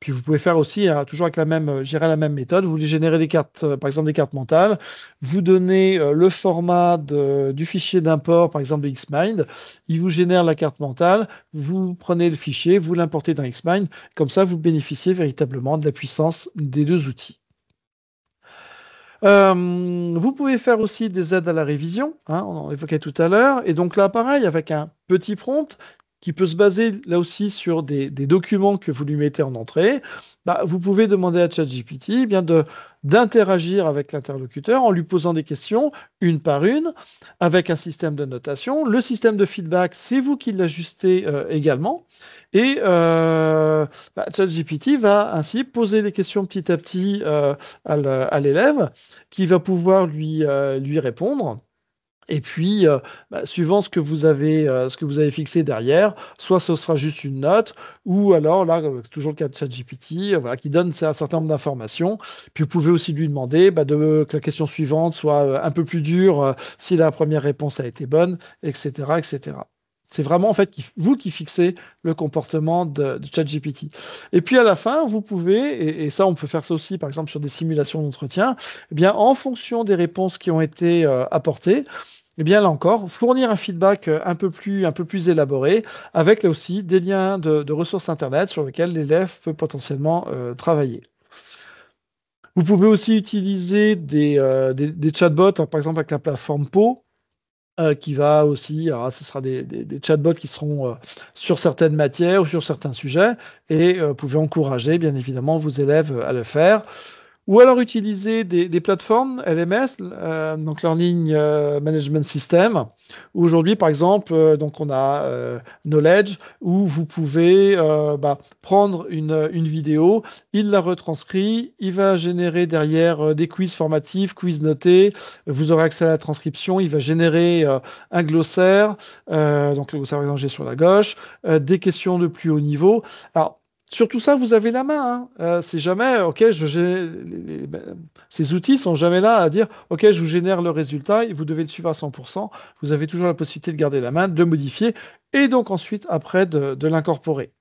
puis vous pouvez faire aussi, hein, toujours avec la même, gérer euh, la même méthode, vous voulez générer des cartes, euh, par exemple des cartes mentales, vous donnez euh, le format du fichier d'import, par exemple de Xmind, il vous génère la carte mentale, vous prenez le fichier, vous l'importez dans Xmind, comme ça vous bénéficiez véritablement de la puissance des deux outils. vous pouvez faire aussi des aides à la révision, hein, on en évoquait tout à l'heure, et donc là pareil, avec un petit prompt, qui peut se baser là aussi sur des, documents que vous lui mettez en entrée, bah, vous pouvez demander à ChatGPT eh d'interagir avec l'interlocuteur en lui posant des questions une par une avec un système de notation. Le système de feedback, c'est vous qui l'ajustez euh, également. Et euh, bah, ChatGPT va ainsi poser des questions petit à petit euh, à l'élève qui va pouvoir lui, lui répondre. Et puis, euh, bah, suivant ce que vous avez, euh, ce que vous avez fixé derrière, soit ce sera juste une note, ou alors là, euh, c'est toujours le cas de ChatGPT, voilà, qui donne un certain nombre d'informations. Puis vous pouvez aussi lui demander bah, de, que la question suivante soit un peu plus dure si la première réponse a été bonne, etc., etc. C'est vraiment en fait vous qui fixez le comportement de, ChatGPT. Et puis à la fin, vous pouvez, et, ça on peut faire ça aussi par exemple sur des simulations d'entretien, eh bien en fonction des réponses qui ont été apportées, et eh bien là encore, fournir un feedback euh, un peu plus, un peu plus élaboré, avec là aussi des liens de, ressources Internet sur lesquels l'élève peut potentiellement euh, travailler. Vous pouvez aussi utiliser des, euh, chatbots, hein, par exemple avec la plateforme Po, qui va aussi, alors ce sera des, chatbots qui seront sur certaines matières ou sur certains sujets, et vous pouvez encourager bien évidemment vos élèves à le faire ou alors utiliser des, plateformes LMS, euh, donc Learning euh, Management System, aujourd'hui, par exemple, euh, donc on a Knowledge, où vous pouvez bah, prendre une, vidéo, il la retranscrit, il va générer derrière des quiz formatifs, quiz notés, vous aurez accès à la transcription, il va générer un glossaire, donc le glossaire sur la gauche, des questions de plus haut niveau. Alors, sur tout ça, vous avez la main. Hein. Euh, c'est jamais, ok, ben, ces outils sont jamais là à dire, ok, je vous génère le résultat et vous devez le suivre à 100%. Vous avez toujours la possibilité de garder la main, de le modifier et donc ensuite après de, l'incorporer.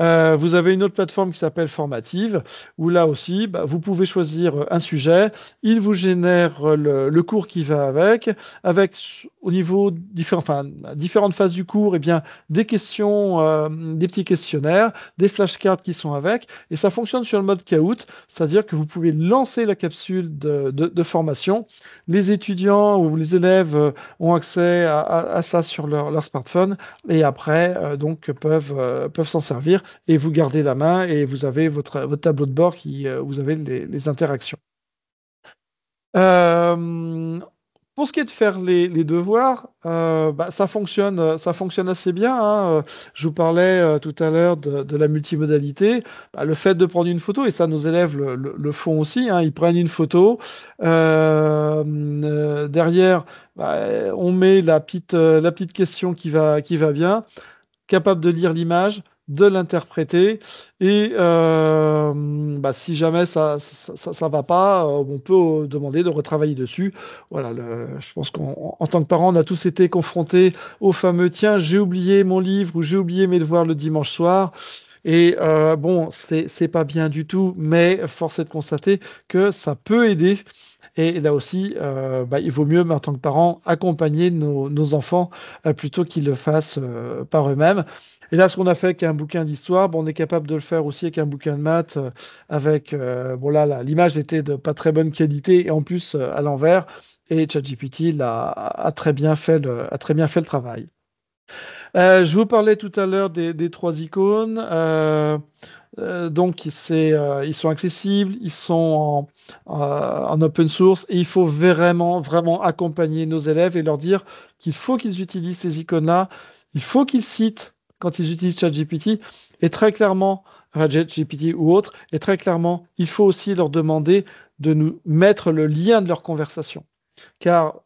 Euh, vous avez une autre plateforme qui s'appelle Formative, où là aussi, bah, vous pouvez choisir un sujet, il vous génère le, le cours qui va avec, avec au niveau différents, enfin, différentes phases du cours, et eh bien, des questions, euh, des petits questionnaires, des flashcards qui sont avec, et ça fonctionne sur le mode caout c'est-à-dire que vous pouvez lancer la capsule de, formation. Les étudiants ou les élèves euh, ont accès à, ça sur leur, smartphone, et après, euh, donc, peuvent, peuvent s'en servir, et vous gardez la main, et vous avez votre, votre tableau de bord qui, vous avez les, interactions. Euh, pour ce qui est de faire les, devoirs, euh, bah, ça fonctionne, ça fonctionne assez bien. Hein. Euh, je vous parlais euh, tout à l'heure de, la multimodalité. Bah, le fait de prendre une photo, et ça nos élèves le, font aussi, hein, ils prennent une photo. derrière, bah, on met la petite, la question qui va, qui va bien, capable de lire l'image de l'interpréter. Et euh, bah, si jamais ça ça, ça va pas, euh, on peut euh, demander de retravailler dessus. Voilà, je pense qu'en tant que parent, on a tous été confrontés au fameux tiens, j'ai oublié mon livre ou j'ai oublié mes devoirs le dimanche soir. Et euh, bon, c'est pas bien du tout, mais force est de constater que ça peut aider. Et là aussi, bah, il vaut mieux, en tant que parent, accompagner nos, enfants plutôt qu'ils le fassent par eux-mêmes. Et là, ce qu'on a fait avec un bouquin d'histoire, on est capable de le faire aussi avec un bouquin de maths. Euh, avec, euh, bon là, l'image était de pas très bonne qualité et en plus euh, à l'envers. Et ChatGPT a, a, très bien fait le, a très bien fait le travail. je vous parlais tout à l'heure des, trois icônes. donc, ils sont accessibles, ils sont en, en, open source et il faut vraiment, vraiment accompagner nos élèves et leur dire qu'il faut qu'ils utilisent ces icônes-là, il faut qu'ils citent quand ils utilisent ChatGPT. Et très clairement, ChatGPT ou autre, et très clairement, il faut aussi leur demander de nous mettre le lien de leur conversation. Car,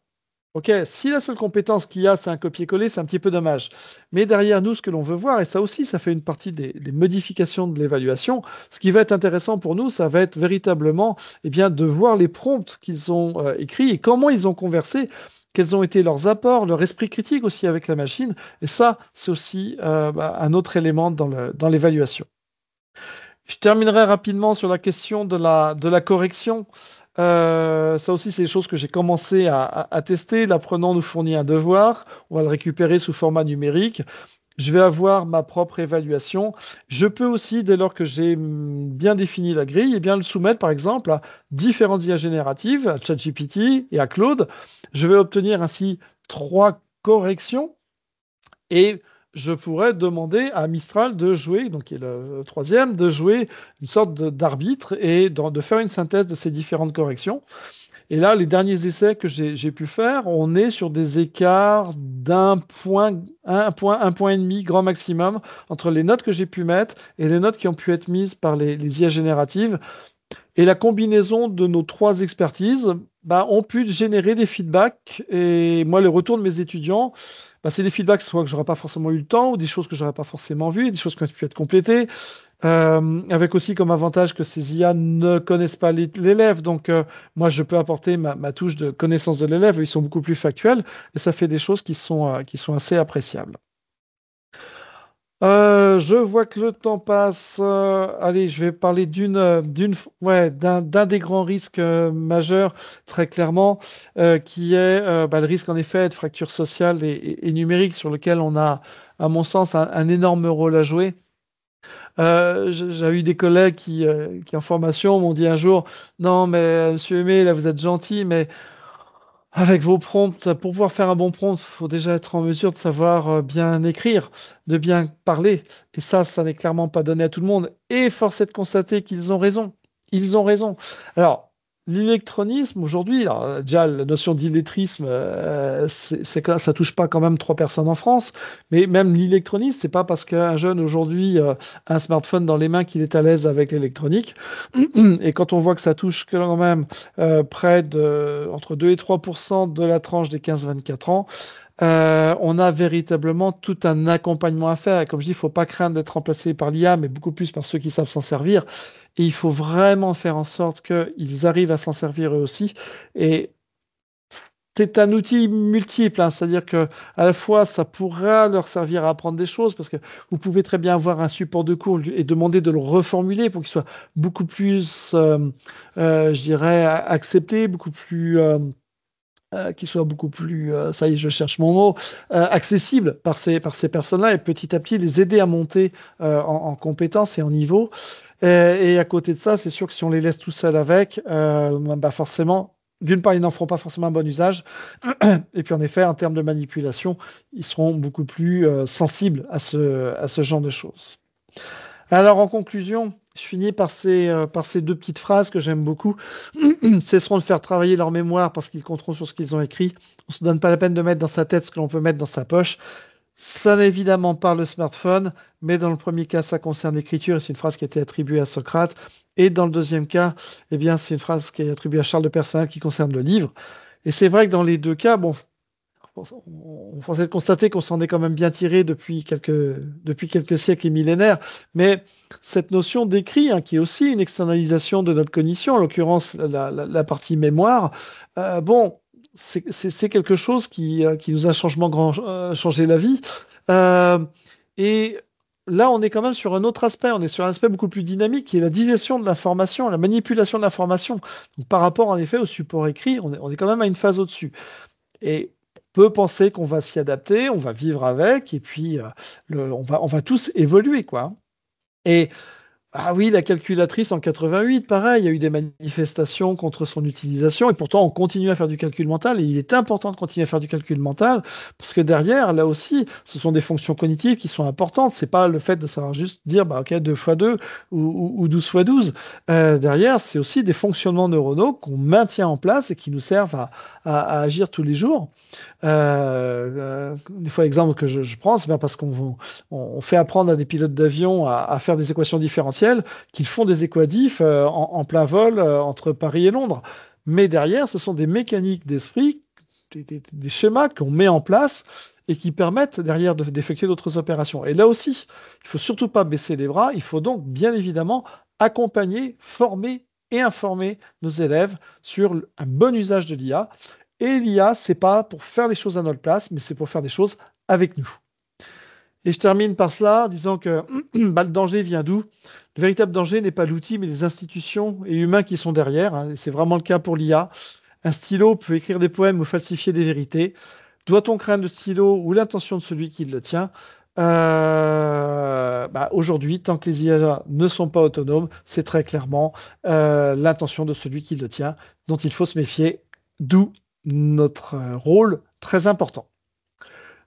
ok, si la seule compétence qu'il y a, c'est un copier-coller, c'est un petit peu dommage. Mais derrière nous, ce que l'on veut voir, et ça aussi, ça fait une partie des, modifications de l'évaluation, ce qui va être intéressant pour nous, ça va être véritablement eh bien, de voir les prompts qu'ils ont euh, écrits et comment ils ont conversé quels ont été leurs apports, leur esprit critique aussi avec la machine. Et ça, c'est aussi euh, bah, un autre élément dans l'évaluation. Je terminerai rapidement sur la question de la, correction. Euh, ça aussi, c'est des choses que j'ai commencé à tester. L'apprenant nous fournit un devoir, on va le récupérer sous format numérique je vais avoir ma propre évaluation. Je peux aussi, dès lors que j'ai bien défini la grille, eh bien, le soumettre par exemple à différentes IA génératives, à ChatGPT et à Claude. Je vais obtenir ainsi trois corrections et je pourrais demander à Mistral de jouer, donc qui est le troisième, de jouer une sorte d'arbitre et de faire une synthèse de ces différentes corrections. Et là, les derniers essais que j'ai pu faire, on est sur des écarts d'un point, un point, un point et demi, grand maximum, entre les notes que j'ai pu mettre et les notes qui ont pu être mises par les, les IA génératives. Et la combinaison de nos trois expertises bah, ont pu générer des feedbacks. Et moi, le retour de mes étudiants, bah, c'est des feedbacks soit que j'aurais pas forcément eu le temps, ou des choses que j'aurais pas forcément vues, des choses qui ont pu être complétées. Euh, avec aussi comme avantage que ces IA ne connaissent pas l'élève. Donc, euh, moi, je peux apporter ma, touche de connaissance de l'élève. Ils sont beaucoup plus factuels et ça fait des choses qui sont, euh, assez appréciables. je vois que le temps passe. allez, je vais parler d'un, des grands risques majeurs, très clairement, qui est bah, le risque en effet de fracture sociale et, numérique, sur lequel on a, à mon sens, un énorme rôle à jouer. Euh, J'ai eu des collègues qui, euh, qui en formation, m'ont dit un jour Non, mais monsieur Aimé, là, vous êtes gentil, mais avec vos prompts, pour pouvoir faire un bon prompt, il faut déjà être en mesure de savoir euh, bien écrire, de bien parler. Et ça, ça n'est clairement pas donné à tout le monde. Et force est de constater qu'ils ont raison. Ils ont raison. Alors, l'électronisme aujourd'hui, euh, déjà la notion d'illettrisme, euh, c'est que ça touche pas quand même trois personnes en France, mais même l'électronisme, c'est pas parce qu'un jeune aujourd'hui euh, a un smartphone dans les mains qu'il est à l'aise avec l'électronique. Et quand on voit que ça touche quand même près de entre 2 et 3 de la tranche des 15-24 ans, on a véritablement tout un accompagnement à faire. comme je dis, il ne faut pas craindre d'être remplacé par l'IA, mais beaucoup plus par ceux qui savent s'en servir. Et il faut vraiment faire en sorte qu'ils arrivent à s'en servir eux aussi. Et c'est un outil multiple, hein. c'est-à-dire que à la fois ça pourra leur servir à apprendre des choses parce que vous pouvez très bien avoir un support de cours et demander de le reformuler pour qu'il soit beaucoup plus, euh, euh, je dirais, accepté, beaucoup plus euh, euh soit beaucoup plus, ça y est, je cherche mon mot, accessible par ces, par ces personnes-là et petit à petit les aider à monter en, en compétences et en niveau. Et, à côté de ça, c'est sûr que si on les laisse tout seuls avec, euh, bah forcément, d'une part, ils n'en feront pas forcément un bon usage. Et puis, en effet, en termes de manipulation, ils seront beaucoup plus euh, sensibles à ce, genre de choses. Alors, en conclusion, je finis par ces, euh, par ces deux petites phrases que j'aime beaucoup. Cesseront de faire travailler leur mémoire parce qu'ils compteront sur ce qu'ils ont écrit. On ne se donne pas la peine de mettre dans sa tête ce que l'on peut mettre dans sa poche ça n'est évidemment pas le smartphone, mais dans le premier cas, ça concerne l'écriture, c'est une phrase qui a été attribuée à Socrate. Et dans le deuxième cas, eh bien, c'est une phrase qui est attribuée à Charles de Personnel qui concerne le livre. Et c'est vrai que dans les deux cas, bon, on pensait constater qu'on s'en est quand même bien tiré depuis quelques, depuis quelques siècles et millénaires, mais cette notion d'écrit, hein, qui est aussi une externalisation de notre cognition, en l'occurrence la, partie mémoire, euh, bon, c'est quelque chose qui, euh, qui, nous a changement grand, euh, changé la vie. Euh, et là, on est quand même sur un autre aspect. On est sur un aspect beaucoup plus dynamique qui est la digestion de l'information, la manipulation de l'information. Par rapport, en effet, au support écrit, on est, on est quand même à une phase au-dessus. Et on peut penser qu'on va s'y adapter, on va vivre avec, et puis on, va, on va tous évoluer, quoi. Et ah oui, la calculatrice en 88, pareil, il y a eu des manifestations contre son utilisation et pourtant on continue à faire du calcul mental et il est important de continuer à faire du calcul mental parce que derrière, là aussi, ce sont des fonctions cognitives qui sont importantes. C'est pas le fait de savoir juste dire, bah, ok, 2 x 2 ou, 12 x 12. derrière, c'est aussi des fonctionnements neuronaux qu'on maintient en place et qui nous servent à, à, agir tous les jours. Euh, euh, des fois, l'exemple que je, prends, c'est parce qu'on fait apprendre à des pilotes d'avion à, faire des équations différentielles qu'ils font des équadifs euh, en, plein vol entre Paris et Londres. Mais derrière, ce sont des mécaniques d'esprit, des, schémas qu'on met en place et qui permettent derrière d'effectuer d'autres opérations. Et là aussi, il ne faut surtout pas baisser les bras, il faut donc bien évidemment accompagner, former et informer nos élèves sur un bon usage de l'IA et l'IA, c'est pas pour faire les choses à notre place, mais c'est pour faire des choses avec nous. Et je termine par cela en disant que bah, le danger vient d'où Le véritable danger n'est pas l'outil, mais les institutions et humains qui sont derrière. Hein, et c'est vraiment le cas pour l'IA. Un stylo peut écrire des poèmes ou falsifier des vérités. Doit-on craindre le stylo ou l'intention de celui qui le tient euh, bah, Aujourd'hui, tant que les IA ne sont pas autonomes, c'est très clairement euh, l'intention de celui qui le tient dont il faut se méfier. D'où notre euh, rôle très important.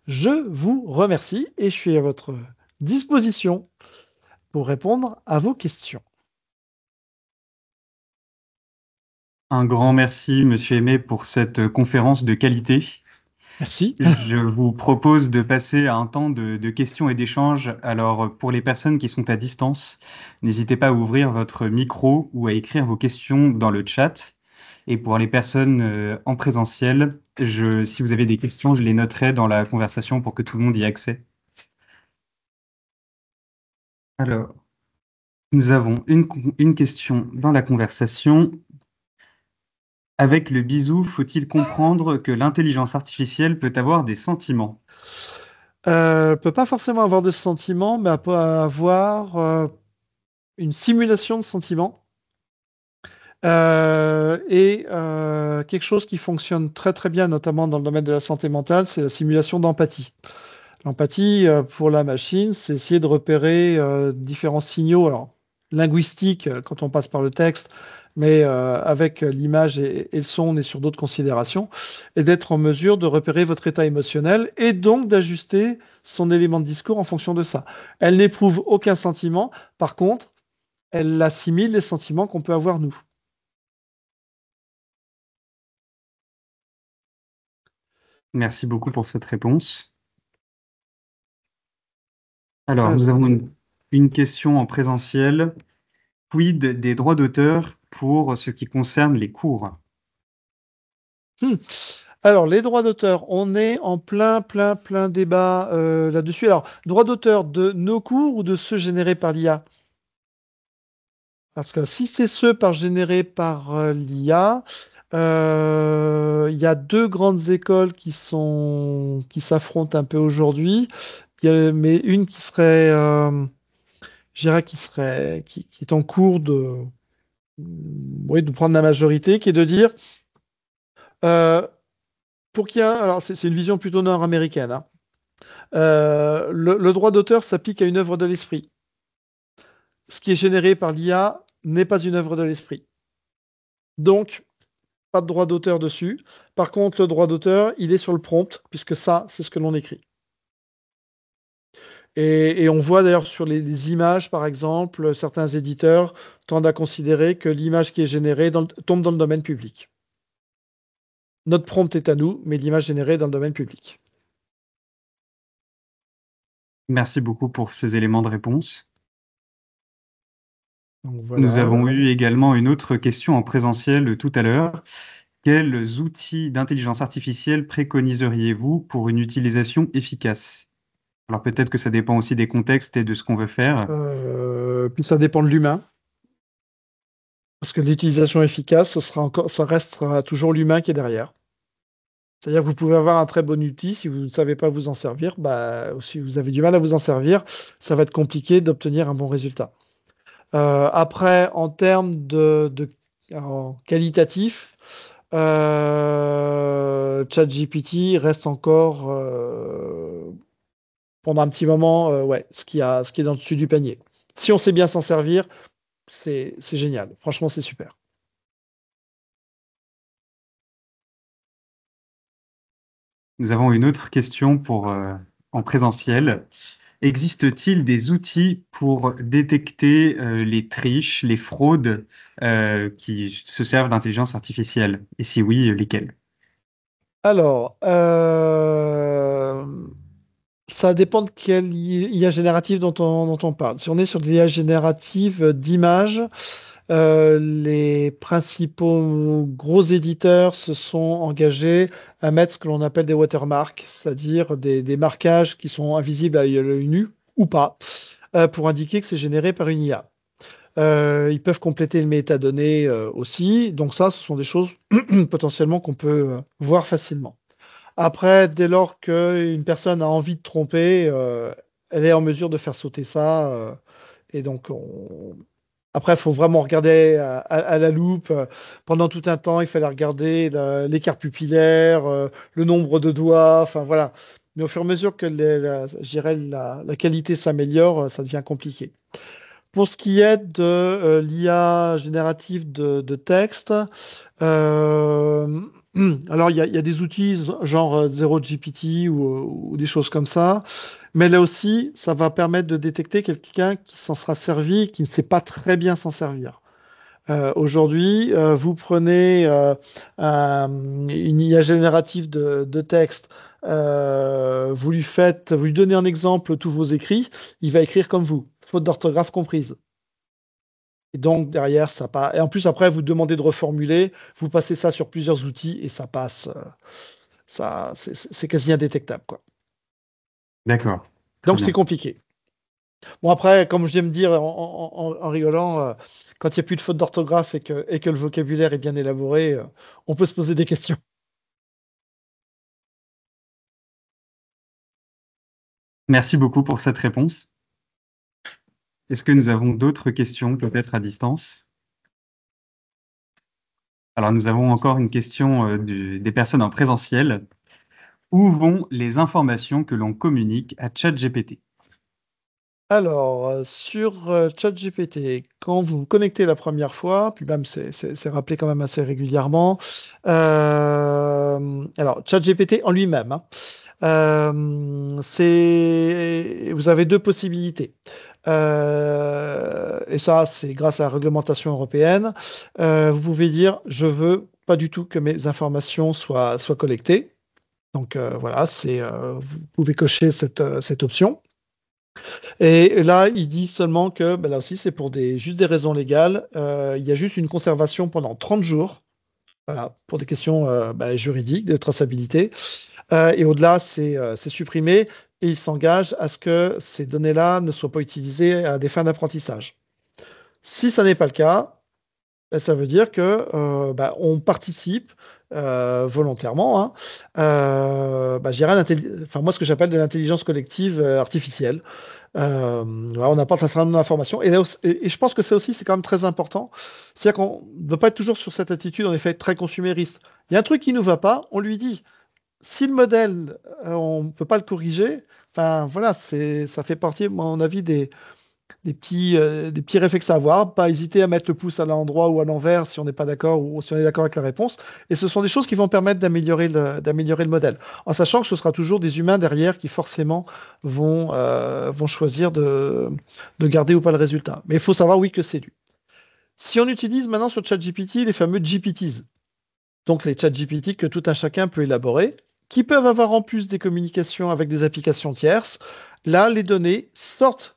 Je vous remercie et je suis à votre disposition pour répondre à vos questions. Un grand merci, Monsieur Aimé, pour cette conférence de qualité. Merci. Je vous propose de passer à un temps de questions et d'échanges. Alors, pour les personnes qui sont à distance, n'hésitez pas à ouvrir votre micro ou à écrire vos questions dans le chat. Et pour les personnes euh, en présentiel, si vous avez des questions, je les noterai dans la conversation pour que tout le monde y ait accès. Alors, nous avons une, question dans la conversation. Avec le bisou, faut-il comprendre que l'intelligence artificielle peut avoir des sentiments euh, peut pas forcément avoir de sentiments, mais elle peut avoir euh, une simulation de sentiments. Euh, et euh, quelque chose qui fonctionne très très bien, notamment dans le domaine de la santé mentale, c'est la simulation d'empathie. L'empathie euh, pour la machine, c'est essayer de repérer différents signaux, alors linguistiques quand on passe par le texte, mais avec l'image et, et, le son, on est sur d'autres considérations, et d'être en mesure de repérer votre état émotionnel et donc d'ajuster son élément de discours en fonction de ça. Elle n'éprouve aucun sentiment, par contre, elle assimile les sentiments qu'on peut avoir nous. Merci beaucoup pour cette réponse. Alors, ah, nous avons une, question en présentiel. Quid des droits d'auteur pour ce qui concerne les cours hmm. Alors, les droits d'auteur, on est en plein, plein, plein débat euh, là-dessus. Alors, droits d'auteur de nos cours ou de ceux générés par l'IA Parce que si c'est ceux par générés par euh, l'IA, il euh, y a deux grandes écoles qui sont qui s'affrontent un peu aujourd'hui, mais une qui serait, euh, qui serait qui, est en cours de oui, de prendre la majorité, qui est de dire euh, pour qu'il y a alors c'est une vision plutôt nord-américaine. Hein. Euh, le, le droit d'auteur s'applique à une œuvre de l'esprit. Ce qui est généré par l'IA n'est pas une œuvre de l'esprit. Donc, pas de droit d'auteur dessus. Par contre, le droit d'auteur, il est sur le prompt, puisque ça, c'est ce que l'on écrit. Et, on voit d'ailleurs sur les, images, par exemple, certains éditeurs tendent à considérer que l'image qui est générée tombe dans le domaine public. Notre prompt est à nous, mais l'image générée est dans le domaine public. Merci beaucoup pour ces éléments de réponse. Nous avons eu également une autre question en présentiel tout à l'heure. Quels outils d'intelligence artificielle préconiseriez-vous pour une utilisation efficace Alors peut-être que ça dépend aussi des contextes et de ce qu'on veut faire. Euh, ça dépend de l'humain. Parce que l'utilisation efficace, ce sera encore, ça restera toujours l'humain qui est derrière. C'est-à-dire que vous pouvez avoir un très bon outil, si vous ne savez pas vous en servir, bah, ou si vous avez du mal à vous en servir, ça va être compliqué d'obtenir un bon résultat. Euh, après, en termes de, qualitatif, euh, ChatGPT reste encore euh, pendant un petit moment, ouais, ce qui, est dans le dessus du panier. Si on sait bien s'en servir, c'est génial. Franchement, c'est super. Nous avons une autre question pour, en présentiel existe-t-il des outils pour détecter euh, les triches, les fraudes euh, qui se servent d'intelligence artificielle Et si oui, lesquels Alors, euh, ça dépend de quelle IA générative dont on, parle. Si on est sur des IA générative euh, d'images, euh, les principaux gros éditeurs se sont engagés à mettre ce que l'on appelle des watermarks, c'est-à-dire des, marquages qui sont invisibles à l'œil nu ou pas, euh, pour indiquer que c'est généré par une IA. ils peuvent compléter les métadonnées aussi. Donc ça, ce sont des choses potentiellement qu'on peut voir facilement. Après, dès lors qu'une personne a envie de tromper, euh, elle est en mesure de faire sauter ça. Euh, et donc, après, il faut vraiment regarder à, la loupe. Pendant tout un temps, il fallait regarder l'écart pupillaire, euh, le nombre de doigts, enfin voilà. Mais au fur et à mesure que la, qualité s'améliore, ça devient compliqué. Pour ce qui est de l'IA générative de, texte, Hmm. Alors, il y, a des outils genre euh, Zero gpt euh, ou, des choses comme ça. Mais là aussi, ça va permettre de détecter quelqu'un qui s'en sera servi, qui ne sait pas très bien s'en servir. Euh, aujourd'hui, vous prenez une IA générative de, de texte, vous lui faites, vous lui donnez un exemple tous vos écrits, il va écrire comme vous, faute d'orthographe comprise. Et donc derrière, ça passe. Et en plus, après, vous demandez de reformuler, vous passez ça sur plusieurs outils et ça passe. Euh, ça, c'est quasi indétectable. quoi. D'accord. Donc c'est compliqué. Bon, après, comme je viens me dire en, rigolant, euh, quand il n'y a plus de faute d'orthographe et que, le vocabulaire est bien élaboré, euh, on peut se poser des questions. Merci beaucoup pour cette réponse. Est-ce que nous avons d'autres questions, peut-être à distance Alors, nous avons encore une question euh, des personnes en présentiel. Où vont les informations que l'on communique à ChatGPT alors, euh, sur euh, ChatGPT, quand vous vous connectez la première fois, puis même c'est rappelé quand même assez régulièrement, alors ChatGPT en lui-même, hein, vous avez deux possibilités. Euh, et ça, c'est grâce à la réglementation européenne. Euh, vous pouvez dire, je veux pas du tout que mes informations soient, soient collectées. Donc euh, voilà, c'est, vous pouvez cocher cette, cette option. Et là, il dit seulement que, ben là aussi, c'est pour des, juste des raisons légales. il y a juste une conservation pendant 30 jours. Voilà, pour des questions ben, juridiques, de traçabilité. Euh, et au-delà, euh, c'est supprimé et il s'engage à ce que ces données-là ne soient pas utilisées à des fins d'apprentissage. Si ça n'est pas le cas, ben, ça veut dire que euh, ben, on participe volontairement. Hein, ben, enfin, moi, ce que j'appelle de l'intelligence collective artificielle. on apporte un certain nombre d'informations. Et, et, je pense que ça aussi, c'est quand même très important. C'est-à-dire qu'on ne doit pas être toujours sur cette attitude, en effet, très consumériste. Il y a un truc qui ne nous va pas, on lui dit si le modèle, euh, on ne peut pas le corriger, enfin voilà, ça fait partie, à mon avis, des, petits, euh, des petits réflexes à avoir. Pas hésiter à mettre le pouce à l'endroit ou à l'envers si on n'est pas d'accord ou si on est d'accord avec la réponse. Et ce sont des choses qui vont permettre d'améliorer le, le modèle. En sachant que ce sera toujours des humains derrière qui forcément vont, euh, vont choisir de, de garder ou pas le résultat. Mais il faut savoir, oui, que c'est lui. Si on utilise maintenant sur ChatGPT les fameux GPTs, donc les GPT que tout un chacun peut élaborer, qui peuvent avoir en plus des communications avec des applications tierces. Là, les données sortent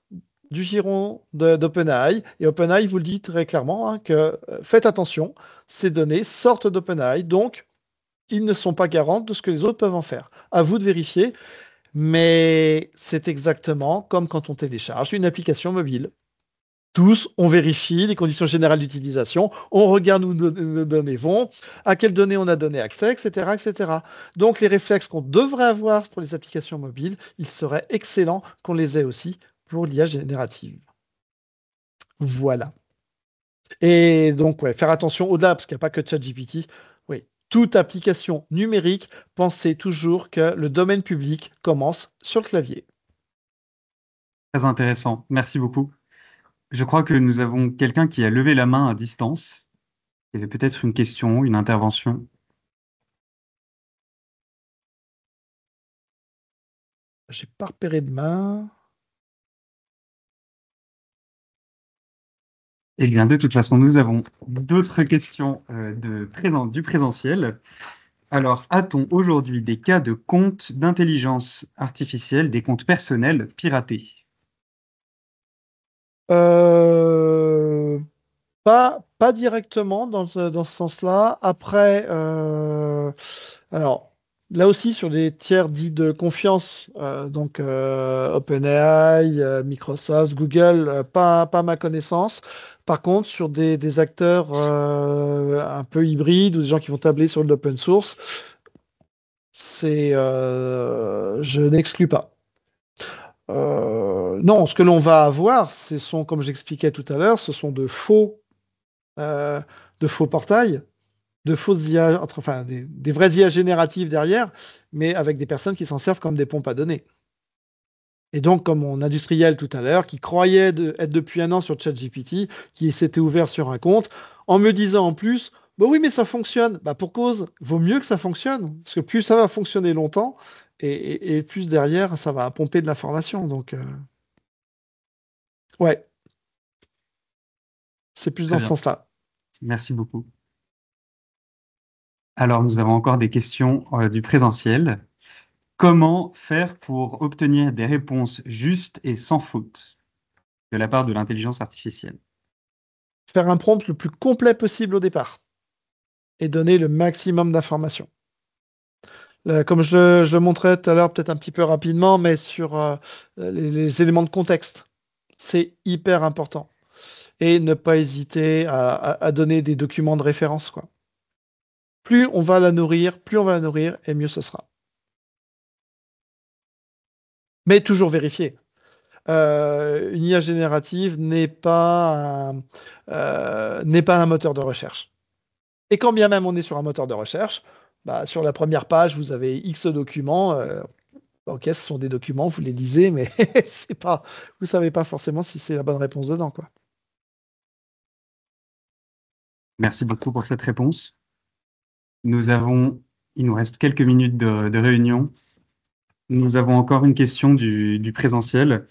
du giron d'OpenAI. Et OpenAI vous le dit très clairement hein, que euh, faites attention, ces données sortent d'OpenAI, donc ils ne sont pas garants de ce que les autres peuvent en faire. À vous de vérifier. Mais c'est exactement comme quand on télécharge une application mobile tous, on vérifie les conditions générales d'utilisation, on regarde où nos, données vont, à quelles données on a donné accès, etc. etc. Donc les réflexes qu'on devrait avoir pour les applications mobiles, il serait excellent qu'on les ait aussi pour l'IA générative. Voilà. Et donc, faire attention au-delà, parce qu'il n'y a pas que ChatGPT. Oui, toute application numérique, pensez toujours que le domaine public commence sur le clavier. Très intéressant. Merci beaucoup. Je crois que nous avons quelqu'un qui a levé la main à distance. Il y avait peut-être une question, une intervention. J'ai pas repéré de main. Eh bien, de toute façon, nous avons d'autres questions euh, de du présentiel. Alors, a-t-on aujourd'hui des cas de comptes d'intelligence artificielle, des comptes personnels piratés euh, pas, pas directement dans ce, sens-là. Après, euh, alors là aussi sur des tiers dits de confiance, euh, donc OpenAI, Microsoft, Google, pas, pas ma connaissance. Par contre, sur des, des acteurs un peu hybrides ou des gens qui vont tabler sur l'open source, c'est je n'exclus pas. Euh, non, ce que l'on va avoir, ce sont, comme j'expliquais tout à l'heure, ce sont de faux, euh, de faux portails, de fausses IA, enfin des, vraies IA génératives derrière, mais avec des personnes qui s'en servent comme des pompes à données. Et donc, comme mon industriel tout à l'heure, qui croyait être depuis un an sur ChatGPT, qui s'était ouvert sur un compte, en me disant en plus, bah oui, mais ça fonctionne. Bah pour cause, vaut mieux que ça fonctionne. Parce que plus ça va fonctionner longtemps, et, plus derrière, ça va pomper de l'information. Donc, euh, ouais. C'est plus dans ce sens-là. Merci beaucoup. Alors, nous avons encore des questions euh, du présentiel. Comment faire pour obtenir des réponses justes et sans faute de la part de l'intelligence artificielle Faire un prompt le plus complet possible au départ et donner le maximum d'informations. Comme je, le montrais tout à l'heure, peut-être un petit peu rapidement, mais sur euh, les, éléments de contexte, c'est hyper important. Et ne pas hésiter à, donner des documents de référence. Quoi. Plus on va la nourrir, plus on va la nourrir, et mieux ce sera. Mais toujours vérifier. Euh, une IA générative n'est pas, euh, pas un moteur de recherche. Et quand bien même on est sur un moteur de recherche, bah, sur la première page, vous avez X documents. Euh, ce sont des documents, vous les lisez, mais c'est pas, vous savez pas forcément si c'est la bonne réponse dedans, quoi. Merci beaucoup pour cette réponse. Nous avons, il nous reste quelques minutes de, réunion. Nous avons encore une question du présentiel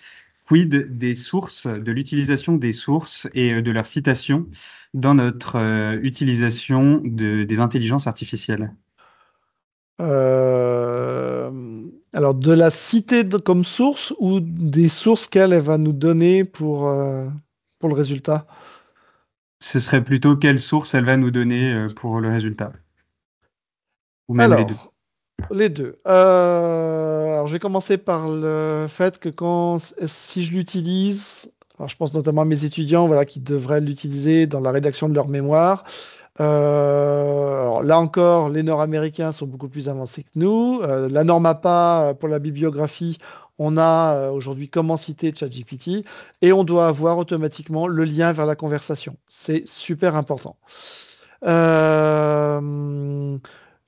quid des sources, de l'utilisation des sources et euh, de leur citation dans notre euh, utilisation de, des intelligences artificielles euh, Alors, de la citer comme source ou des sources qu'elle va nous donner pour, pour le résultat Ce serait plutôt quelle source elle va nous donner pour le résultat. Ou même les deux. Les deux. Euh, alors, je vais commencer par le fait que quand, si je l'utilise, je pense notamment à mes étudiants voilà, qui devraient l'utiliser dans la rédaction de leur mémoire. Euh, là encore, les Nord-Américains sont beaucoup plus avancés que nous. Euh, la norme APA pour la bibliographie, on a aujourd'hui comment citer ChatGPT et on doit avoir automatiquement le lien vers la conversation. C'est super important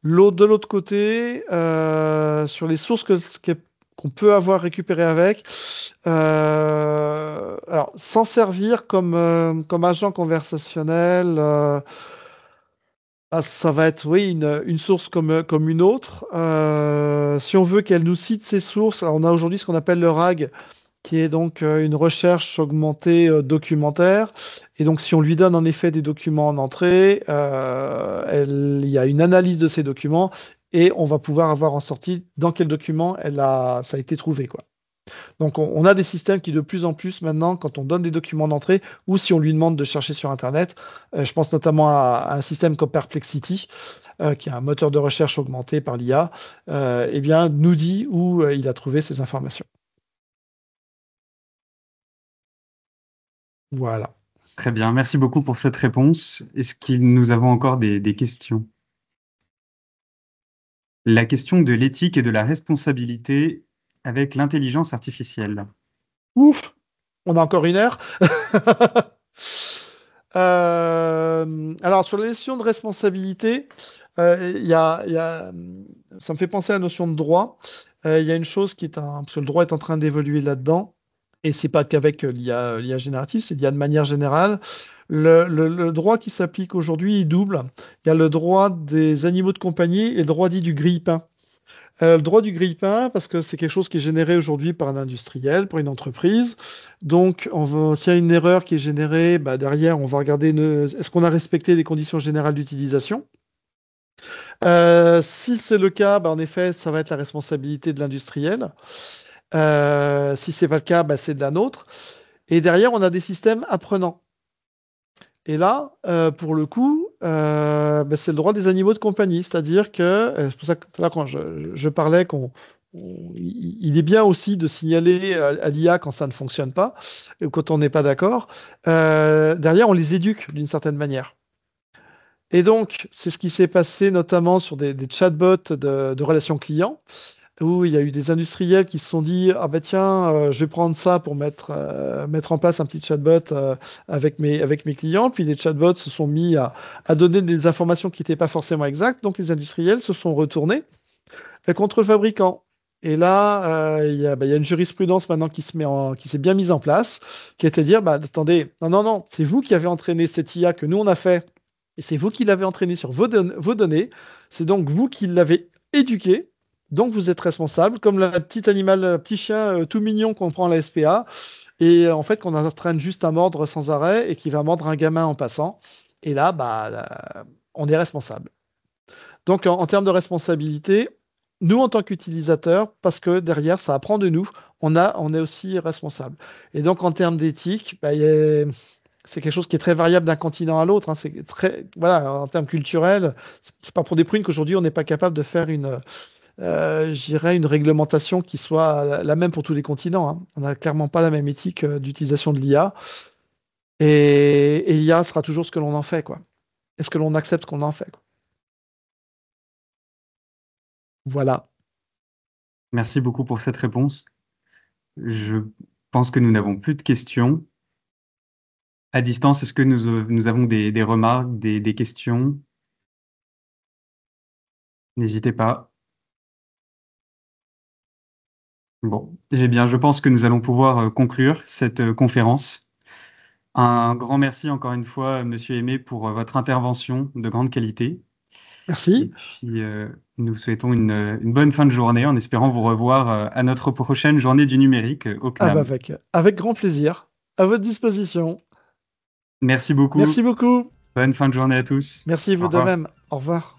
de l'autre côté, euh, sur les sources qu'on peut avoir récupérées avec, euh, alors s'en servir comme, euh, agent conversationnel, ah, ça va être oui une, source comme, une autre. si on veut qu'elle nous cite ses sources, alors on a aujourd'hui ce qu'on appelle le RAG, qui est donc euh, une recherche augmentée euh, documentaire. Et donc, si on lui donne en effet des documents en entrée, euh, il y a une analyse de ces documents et on va pouvoir avoir en sortie dans quel document elle a, ça a été trouvé. Quoi. Donc, on, a des systèmes qui, de plus en plus, maintenant, quand on donne des documents d'entrée ou si on lui demande de chercher sur Internet, je pense notamment à, un système comme Perplexity, qui est un moteur de recherche augmenté par l'IA, eh bien, nous dit où il a trouvé ces informations. Voilà. Très bien, merci beaucoup pour cette réponse. Est-ce que nous avons encore des, questions La question de l'éthique et de la responsabilité avec l'intelligence artificielle. Ouf, on a encore une heure. Euh, alors sur la question de responsabilité, euh, y ça me fait penser à la notion de droit. Euh, il y a une chose qui est un, parce que le droit est en train d'évoluer là-dedans et c'est pas qu'avec euh, l'IA, génératif, euh, générative, c'est l'IA de manière générale. Le, droit qui s'applique aujourd'hui est double. Il y a le droit des animaux de compagnie et le droit dit du grille-pain. Euh, le droit du grille-pain, parce que c'est quelque chose qui est généré aujourd'hui par un industriel, par une entreprise. Donc, s'il y a une erreur qui est générée, bah, derrière, on va regarder est-ce qu'on a respecté les conditions générales d'utilisation. si c'est le cas, bah, en effet, ça va être la responsabilité de l'industriel si euh, si c'est pas le cas, bah, c'est de la nôtre. Et derrière, on a des systèmes apprenants. Et là, euh, pour le coup, euh, bah, c'est le droit des animaux de compagnie. C'est-à-dire que, c'est pour ça que là, quand je, parlais, qu'on, il est bien aussi de signaler à, l'IA quand ça ne fonctionne pas, ou quand on n'est pas d'accord. derrière, on les éduque d'une certaine manière. Et donc, c'est ce qui s'est passé notamment sur des, chatbots de, de relations clients où il y a eu des industriels qui se sont dit ah ben tiens euh, je vais prendre ça pour mettre euh, mettre en place un petit chatbot euh, avec mes avec mes clients puis les chatbots se sont mis à, à donner des informations qui n'étaient pas forcément exactes donc les industriels se sont retournés contre le fabricant et là, bah, il y, a, une jurisprudence maintenant qui se met qui s'est bien mise en place, qui était de dire, bah, attendez, non, non, non, c'est vous qui avez entraîné cette IA que nous on a fait, et c'est vous qui l'avez entraîné sur vos, vos données, c'est donc vous qui l'avez éduqué, donc vous êtes responsable, comme la petit animal, le euh, petit chien euh, tout mignon qu'on prend à la SPA, et euh, en fait qu'on entraîne juste à mordre sans arrêt et qui va mordre un gamin en passant. Et là, bah, on est responsable. Donc en, termes de responsabilité, nous en tant qu'utilisateurs, parce que derrière ça apprend de nous, on, a, on est aussi responsable. Et donc en termes d'éthique, bah, c'est quelque chose qui est très variable d'un continent à l'autre. Hein. C'est très voilà en termes culturels, c'est pas pour des prunes qu'aujourd'hui on n'est pas capable de faire une euh, j'irais une réglementation qui soit la même pour tous les continents. Hein. On n'a clairement pas la même éthique euh, d'utilisation de l'IA. Et, l'IA sera toujours ce que l'on en fait. Quoi. est ce que l'on accepte qu'on en fait. Voilà. Merci beaucoup pour cette réponse. Je pense que nous n'avons plus de questions. À distance, est-ce que nous, euh, nous, avons des, remarques, des questions N'hésitez pas. Bon, eh bien, je pense que nous allons pouvoir euh, conclure cette euh, conférence. Un grand merci encore une fois, euh, Monsieur Aimé, pour votre intervention de grande qualité. Merci. nous souhaitons une, bonne fin de journée en espérant vous revoir à notre prochaine journée du numérique au ah club. Bah, avec, avec grand plaisir. À votre disposition. Merci beaucoup. Merci beaucoup. Bonne fin de journée à tous. Merci, vous de même. Au revoir.